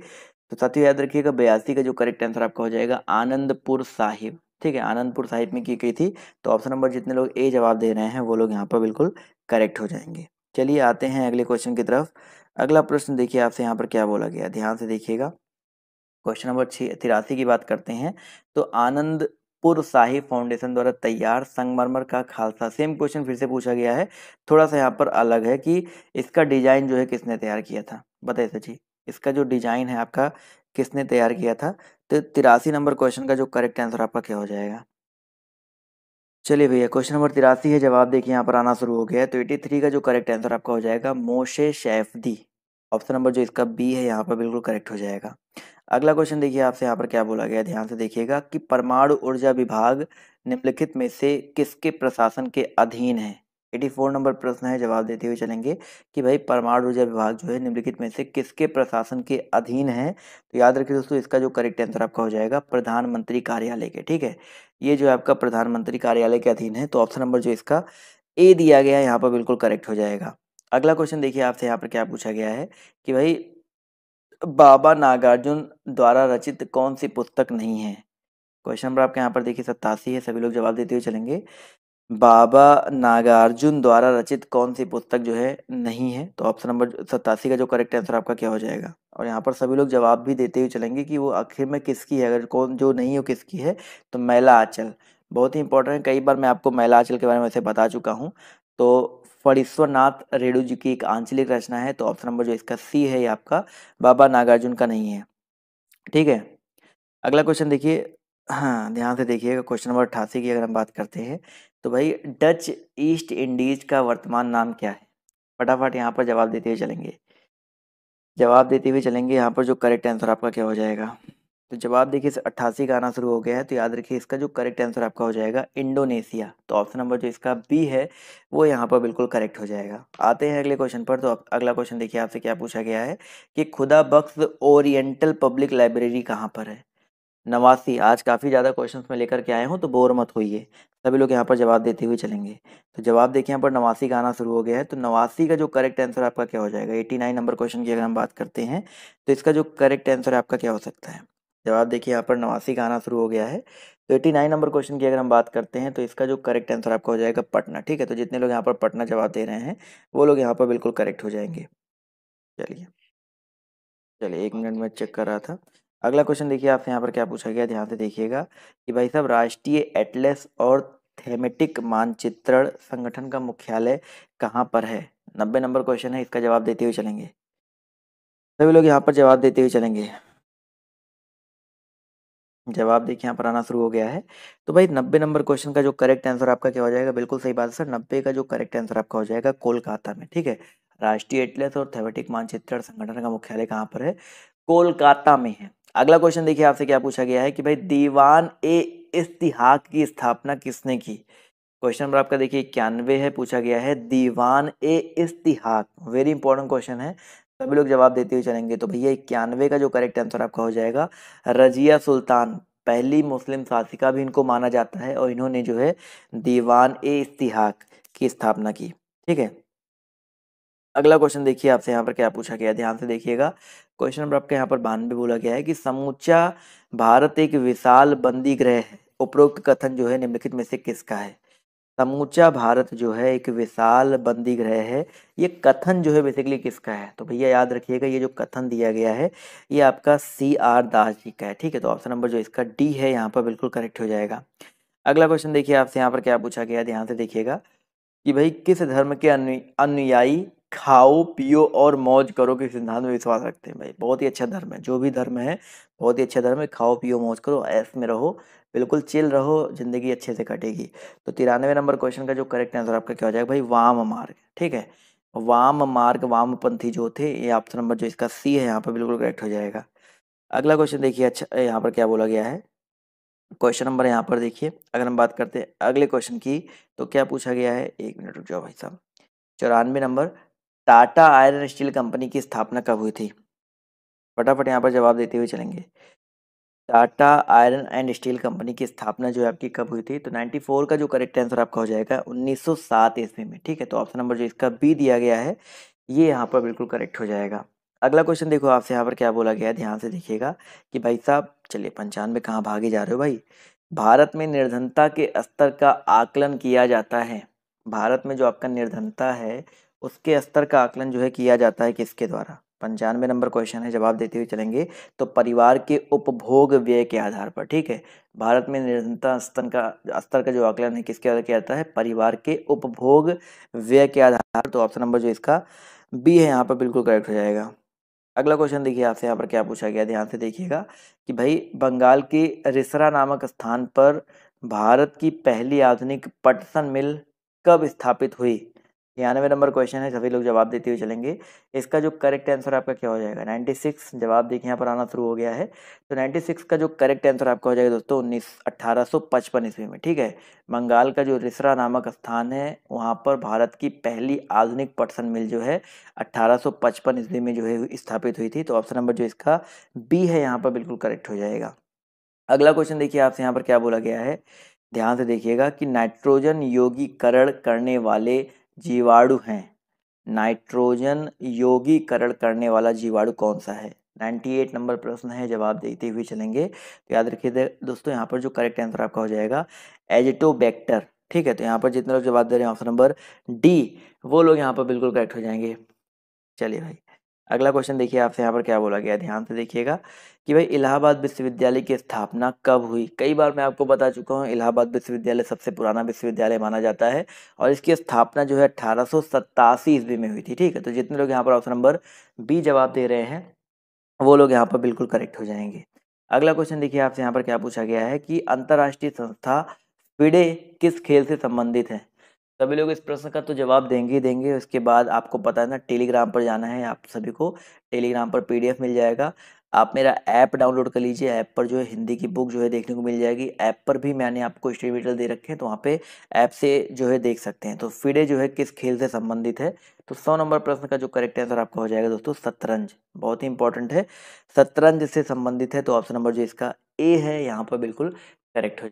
तो साथियों याद रखिएगा बयासी का जो करेक्ट आंसर आपका हो जाएगा आनंदपुर साहिब ठीक है आनंदपुर साहिब में की गई थी तो ऑप्शन नंबर जितने लोग ए जवाब दे रहे हैं वो लोग यहाँ पर बिल्कुल करेक्ट हो जाएंगे चलिए आते हैं अगले क्वेश्चन की तरफ अगला प्रश्न देखिए आपसे यहाँ पर क्या बोला गया ध्यान से देखिएगा क्वेश्चन नंबर छः तिरासी की बात करते हैं तो आनंद पूर्व साहिब फाउंडेशन द्वारा तैयार संगमरमर का खालसा सेम क्वेश्चन फिर से पूछा गया है थोड़ा सा यहाँ पर अलग है कि इसका डिजाइन जो है किसने तैयार किया था बताइए सर जी इसका जो डिजाइन है आपका किसने तैयार किया था तो तिरासी नंबर क्वेश्चन का जो करेक्ट आंसर आपका क्या हो जाएगा चलिए भैया क्वेश्चन नंबर तिरासी है जवाब देखिए यहाँ पर आना शुरू हो गया है तो एटी थ्री का जो करेक्ट आंसर आपका हो जाएगा Moshe Safdie option number जो इसका बी है यहाँ पर बिल्कुल करेक्ट हो जाएगा अगला क्वेश्चन देखिए आपसे यहाँ पर क्या बोला गया ध्यान से देखिएगा कि परमाणु ऊर्जा विभाग निम्नलिखित में से किसके प्रशासन के अधीन है एटी फोर नंबर प्रश्न है जवाब देते हुए चलेंगे कि भाई परमाणु ऊर्जा विभाग जो है निम्नलिखित में से किसके प्रशासन के अधीन है तो याद रखिए दोस्तों इसका जो करेक्ट आंसर आपका हो जाएगा प्रधानमंत्री कार्यालय के ठीक है ये जो आपका प्रधानमंत्री कार्यालय के अधीन है तो ऑप्शन नंबर जो इसका ए दिया गया है यहाँ पर बिल्कुल करेक्ट हो जाएगा अगला क्वेश्चन देखिए आपसे यहाँ पर क्या पूछा गया है कि भाई बाबा नागार्जुन द्वारा रचित कौन सी पुस्तक नहीं है क्वेश्चन नंबर आपके यहाँ पर देखिए सत्तासी है सभी लोग जवाब देते हुए चलेंगे बाबा नागार्जुन द्वारा रचित कौन सी पुस्तक जो है नहीं है तो ऑप्शन नंबर सत्तासी का जो करेक्ट आंसर आपका क्या हो जाएगा और यहाँ पर सभी लोग जवाब भी देते हुए चलेंगे कि वो आखिर में किसकी है अगर कौन जो नहीं हो किसकी है तो मैला आंचल बहुत ही इंपॉर्टेंट है कई बार मैं आपको मैला आंचल के बारे में वैसे बता चुका हूँ तो फरीश्वरनाथ रेणु जी की एक आंचलिक रचना है तो ऑप्शन नंबर जो इसका सी है ये आपका बाबा नागार्जुन का नहीं है ठीक है अगला क्वेश्चन देखिए हाँ ध्यान से देखिएगा क्वेश्चन नंबर अट्ठासी की अगर हम बात करते हैं तो भाई डच ईस्ट इंडीज का वर्तमान नाम क्या है फटाफट यहाँ पर जवाब देते हुए चलेंगे जवाब देते हुए चलेंगे यहाँ पर जो करेक्ट आंसर आपका क्या हो जाएगा तो जवाब देखिए अट्ठासी का आना शुरू हो गया है तो याद रखिए इसका जो करेक्ट आंसर आपका हो जाएगा इंडोनेशिया तो ऑप्शन नंबर जो इसका बी है वो यहाँ पर बिल्कुल करेक्ट हो जाएगा आते हैं अगले क्वेश्चन पर तो अगला क्वेश्चन देखिए आपसे क्या पूछा गया है कि खुदा बख्श ओरिएंटल पब्लिक लाइब्रेरी कहाँ पर है नवासी आज काफ़ी ज़्यादा क्वेश्चंस में लेकर के आए हूँ तो बोर मत होइए सभी लोग यहाँ पर जवाब देते हुए चलेंगे तो जवाब देखिए यहाँ पर नवासी का आना शुरू हो गया है तो नवासी का जो करेक्ट आंसर आपका क्या हो जाएगा एटी नाइन नंबर क्वेश्चन की अगर हम बात करते हैं तो इसका जो करेक्ट आंसर आपका क्या हो सकता है जवाब देखिए यहाँ पर नवासी का आना शुरू हो गया है तो एटी नाइन नंबर क्वेश्चन की अगर हम बात करते हैं तो इसका जो करेक्ट आंसर आपका हो जाएगा पटना ठीक है तो जितने लोग यहाँ पर पटना जवाब दे रहे हैं वो लोग यहाँ पर बिल्कुल करेक्ट हो जाएंगे चलिए चलिए एक मिनट में चेक कर रहा था अगला क्वेश्चन देखिए आपसे यहाँ पर क्या पूछा गया ध्यान से देखिएगा कि भाई साहब राष्ट्रीय एटलेस और थेमेटिक मानचित्रण संगठन का मुख्यालय कहाँ पर है नब्बे नंबर क्वेश्चन है इसका जवाब देते हुए चलेंगे सभी लोग यहाँ पर जवाब देते हुए चलेंगे जवाब देखिए यहाँ पर आना शुरू हो गया है। तो भाई नब्बे नंबर क्वेश्चन का जो करेक्ट आंसर आपका क्या हो जाएगा? बिल्कुल सही बात है सर, नब्बे का जो करेक्ट आंसर आपका हो जाएगा कोलकाता में, ठीक है? राष्ट्रीय एटलेस और थेवेटिक मानचित्रण संगठन का मुख्यालय कहाँ पर है? कोलकाता में है। अगला क्वेश्चन देखिए आपसे क्या पूछा गया है कि भाई दीवान-ए-इस्तिहाक की स्थापना किसने की? क्वेश्चन नंबर आपका देखिए इक्यानवे है पूछा गया है दीवान-ए-इस्तिहाक वेरी इंपॉर्टेंट क्वेश्चन है। सभी लोग जवाब देते हुए चलेंगे तो भैया इक्यानवे का जो करेक्ट आंसर आपका हो जाएगा रजिया सुल्तान पहली मुस्लिम शासिका भी इनको माना जाता है और इन्होंने जो है दीवान ए इस्तिहाक की स्थापना की ठीक है अगला क्वेश्चन देखिए आपसे यहाँ पर क्या पूछा गया ध्यान से देखिएगा क्वेश्चन नंबर आपके यहाँ पर बानवे बोला गया है कि समूचा भारत एक विशाल बंदी ग्रह है उपरोक्त कथन जो है निम्नलिखित में से किसका है समूचा भारत जो है एक विशाल बंदी ग्रह है ये कथन जो है बेसिकली किसका है तो भैया याद रखिएगा ये जो कथन दिया गया है ये आपका सी आर दास जी का है ठीक है तो ऑप्शन नंबर जो इसका डी है यहाँ पर बिल्कुल करेक्ट हो जाएगा अगला क्वेश्चन देखिए आपसे यहाँ पर क्या पूछा गया ध्यान से देखिएगा कि भाई किस धर्म के अनुयायी खाओ पियो और मौज करो के सिद्धांत में विश्वास रखते हैं भाई बहुत ही अच्छा धर्म है जो भी धर्म है बहुत ही अच्छा धर्म है खाओ पियो मौज करो ऐश में रहो बिल्कुल चिल रहो ज़िंदगी अच्छे से कटेगी तो तिरानवे नंबर क्वेश्चन का जो करेक्ट आंसर आपका क्या हो जाएगा भाई वाम मार्ग ठीक है वाम मार्ग वामपंथी जो थे ये ऑप्शन नंबर जो इसका सी है यहाँ पर बिल्कुल करेक्ट हो जाएगा अगला क्वेश्चन देखिए अच्छा यहाँ पर क्या बोला गया है क्वेश्चन नंबर यहाँ पर देखिए अगर हम बात करते हैं अगले क्वेश्चन की तो क्या पूछा गया है एक मिनट रुक जाओ भाई साहब चौरानवे number Tata iron steel company की स्थापना कब हुई थी फटाफट यहाँ पर जवाब देते हुए चलेंगे Tata iron and steel company की स्थापना जो है आपकी कब हुई थी तो 94 का जो करेक्ट आंसर आपका हो जाएगा 1907 ईस्वी में ठीक है तो ऑप्शन नंबर जो इसका बी दिया गया है ये यहाँ पर बिल्कुल करेक्ट हो जाएगा अगला क्वेश्चन देखो आपसे यहाँ पर क्या बोला गया ध्यान से देखिएगा कि भाई साहब चलिए पंचानवे कहाँ भागे जा रहे हो भाई भारत में निर्धनता के स्तर का आकलन किया जाता है भारत में जो आपका निर्धनता है उसके स्तर का आकलन जो है किया जाता है किसके द्वारा पंचानवे नंबर क्वेश्चन है जवाब देते हुए चलेंगे तो परिवार के उपभोग व्यय के आधार पर ठीक है भारत में निरंतर स्तन का स्तर का जो आकलन है किसके आधार किया जाता है परिवार के उपभोग व्यय के आधार तो ऑप्शन नंबर जो इसका बी है यहाँ पर बिल्कुल करेक्ट हो जाएगा अगला क्वेश्चन देखिए आपसे यहाँ पर क्या पूछा गया ध्यान से देखिएगा कि भाई बंगाल के रिसरा नामक स्थान पर भारत की पहली आधुनिक पटसन मिल कब स्थापित हुई छियानवे नंबर क्वेश्चन है सभी लोग जवाब देते हुए चलेंगे इसका जो करेक्ट आंसर आपका क्या हो जाएगा 96 जवाब देखिए यहाँ पर आना शुरू हो गया है तो 96 का जो करेक्ट आंसर आपका हो जाएगा दोस्तों उन्नीस अट्ठारह ईस्वी में ठीक है बंगाल का जो रिसरा नामक स्थान है वहाँ पर भारत की पहली आधुनिक पटसन मिल जो है अट्ठारह ईस्वी में जो है स्थापित हुई थी तो ऑप्शन नंबर जो इसका बी है यहाँ पर बिल्कुल करेक्ट हो जाएगा अगला क्वेश्चन देखिए आपसे यहाँ पर क्या बोला गया है ध्यान से देखिएगा कि नाइट्रोजन योगीकरण करने वाले जीवाणु हैं नाइट्रोजन योगीकरण करने वाला जीवाणु कौन सा है 98 नंबर प्रश्न है जवाब देते हुए चलेंगे तो याद रखिए दोस्तों यहाँ पर जो करेक्ट आंसर आपका हो जाएगा एजिटोबैक्टर ठीक है तो यहाँ पर जितने लोग जवाब दे रहे हैं ऑप्शन नंबर डी वो लोग यहाँ पर बिल्कुल करेक्ट हो जाएंगे चलिए भाई अगला क्वेश्चन देखिए आपसे यहाँ पर क्या बोला गया ध्यान से देखिएगा कि भाई इलाहाबाद विश्वविद्यालय की स्थापना कब हुई कई बार मैं आपको बता चुका हूँ इलाहाबाद विश्वविद्यालय सबसे पुराना विश्वविद्यालय माना जाता है और इसकी स्थापना जो है अठारह ईस्वी में हुई थी ठीक है तो जितने लोग यहाँ पर ऑप्शन नंबर बी जवाब दे रहे हैं वो लोग यहाँ पर बिल्कुल करेक्ट हो जाएंगे अगला क्वेश्चन देखिए आपसे यहाँ पर क्या पूछा गया है कि अंतर्राष्ट्रीय संस्था फिडे किस खेल से संबंधित है सभी लोग इस प्रश्न का तो जवाब देंगे ही देंगे उसके बाद आपको पता है ना टेलीग्राम पर जाना है आप सभी को टेलीग्राम पर पीडीएफ मिल जाएगा आप मेरा ऐप डाउनलोड कर लीजिए ऐप पर जो है हिंदी की बुक जो है देखने को मिल जाएगी ऐप पर भी मैंने आपको स्टडी मटेरियल दे रखे हैं तो वहाँ पे ऐप से जो है देख सकते हैं तो फिडे जो है किस खेल से संबंधित है तो सौ नंबर प्रश्न का जो करेक्ट आंसर आपका हो जाएगा दोस्तों शतरंज बहुत ही इंपॉर्टेंट है शतरंज से संबंधित है तो ऑप्शन नंबर जो इसका ए है यहाँ पर बिल्कुल करेक्ट हो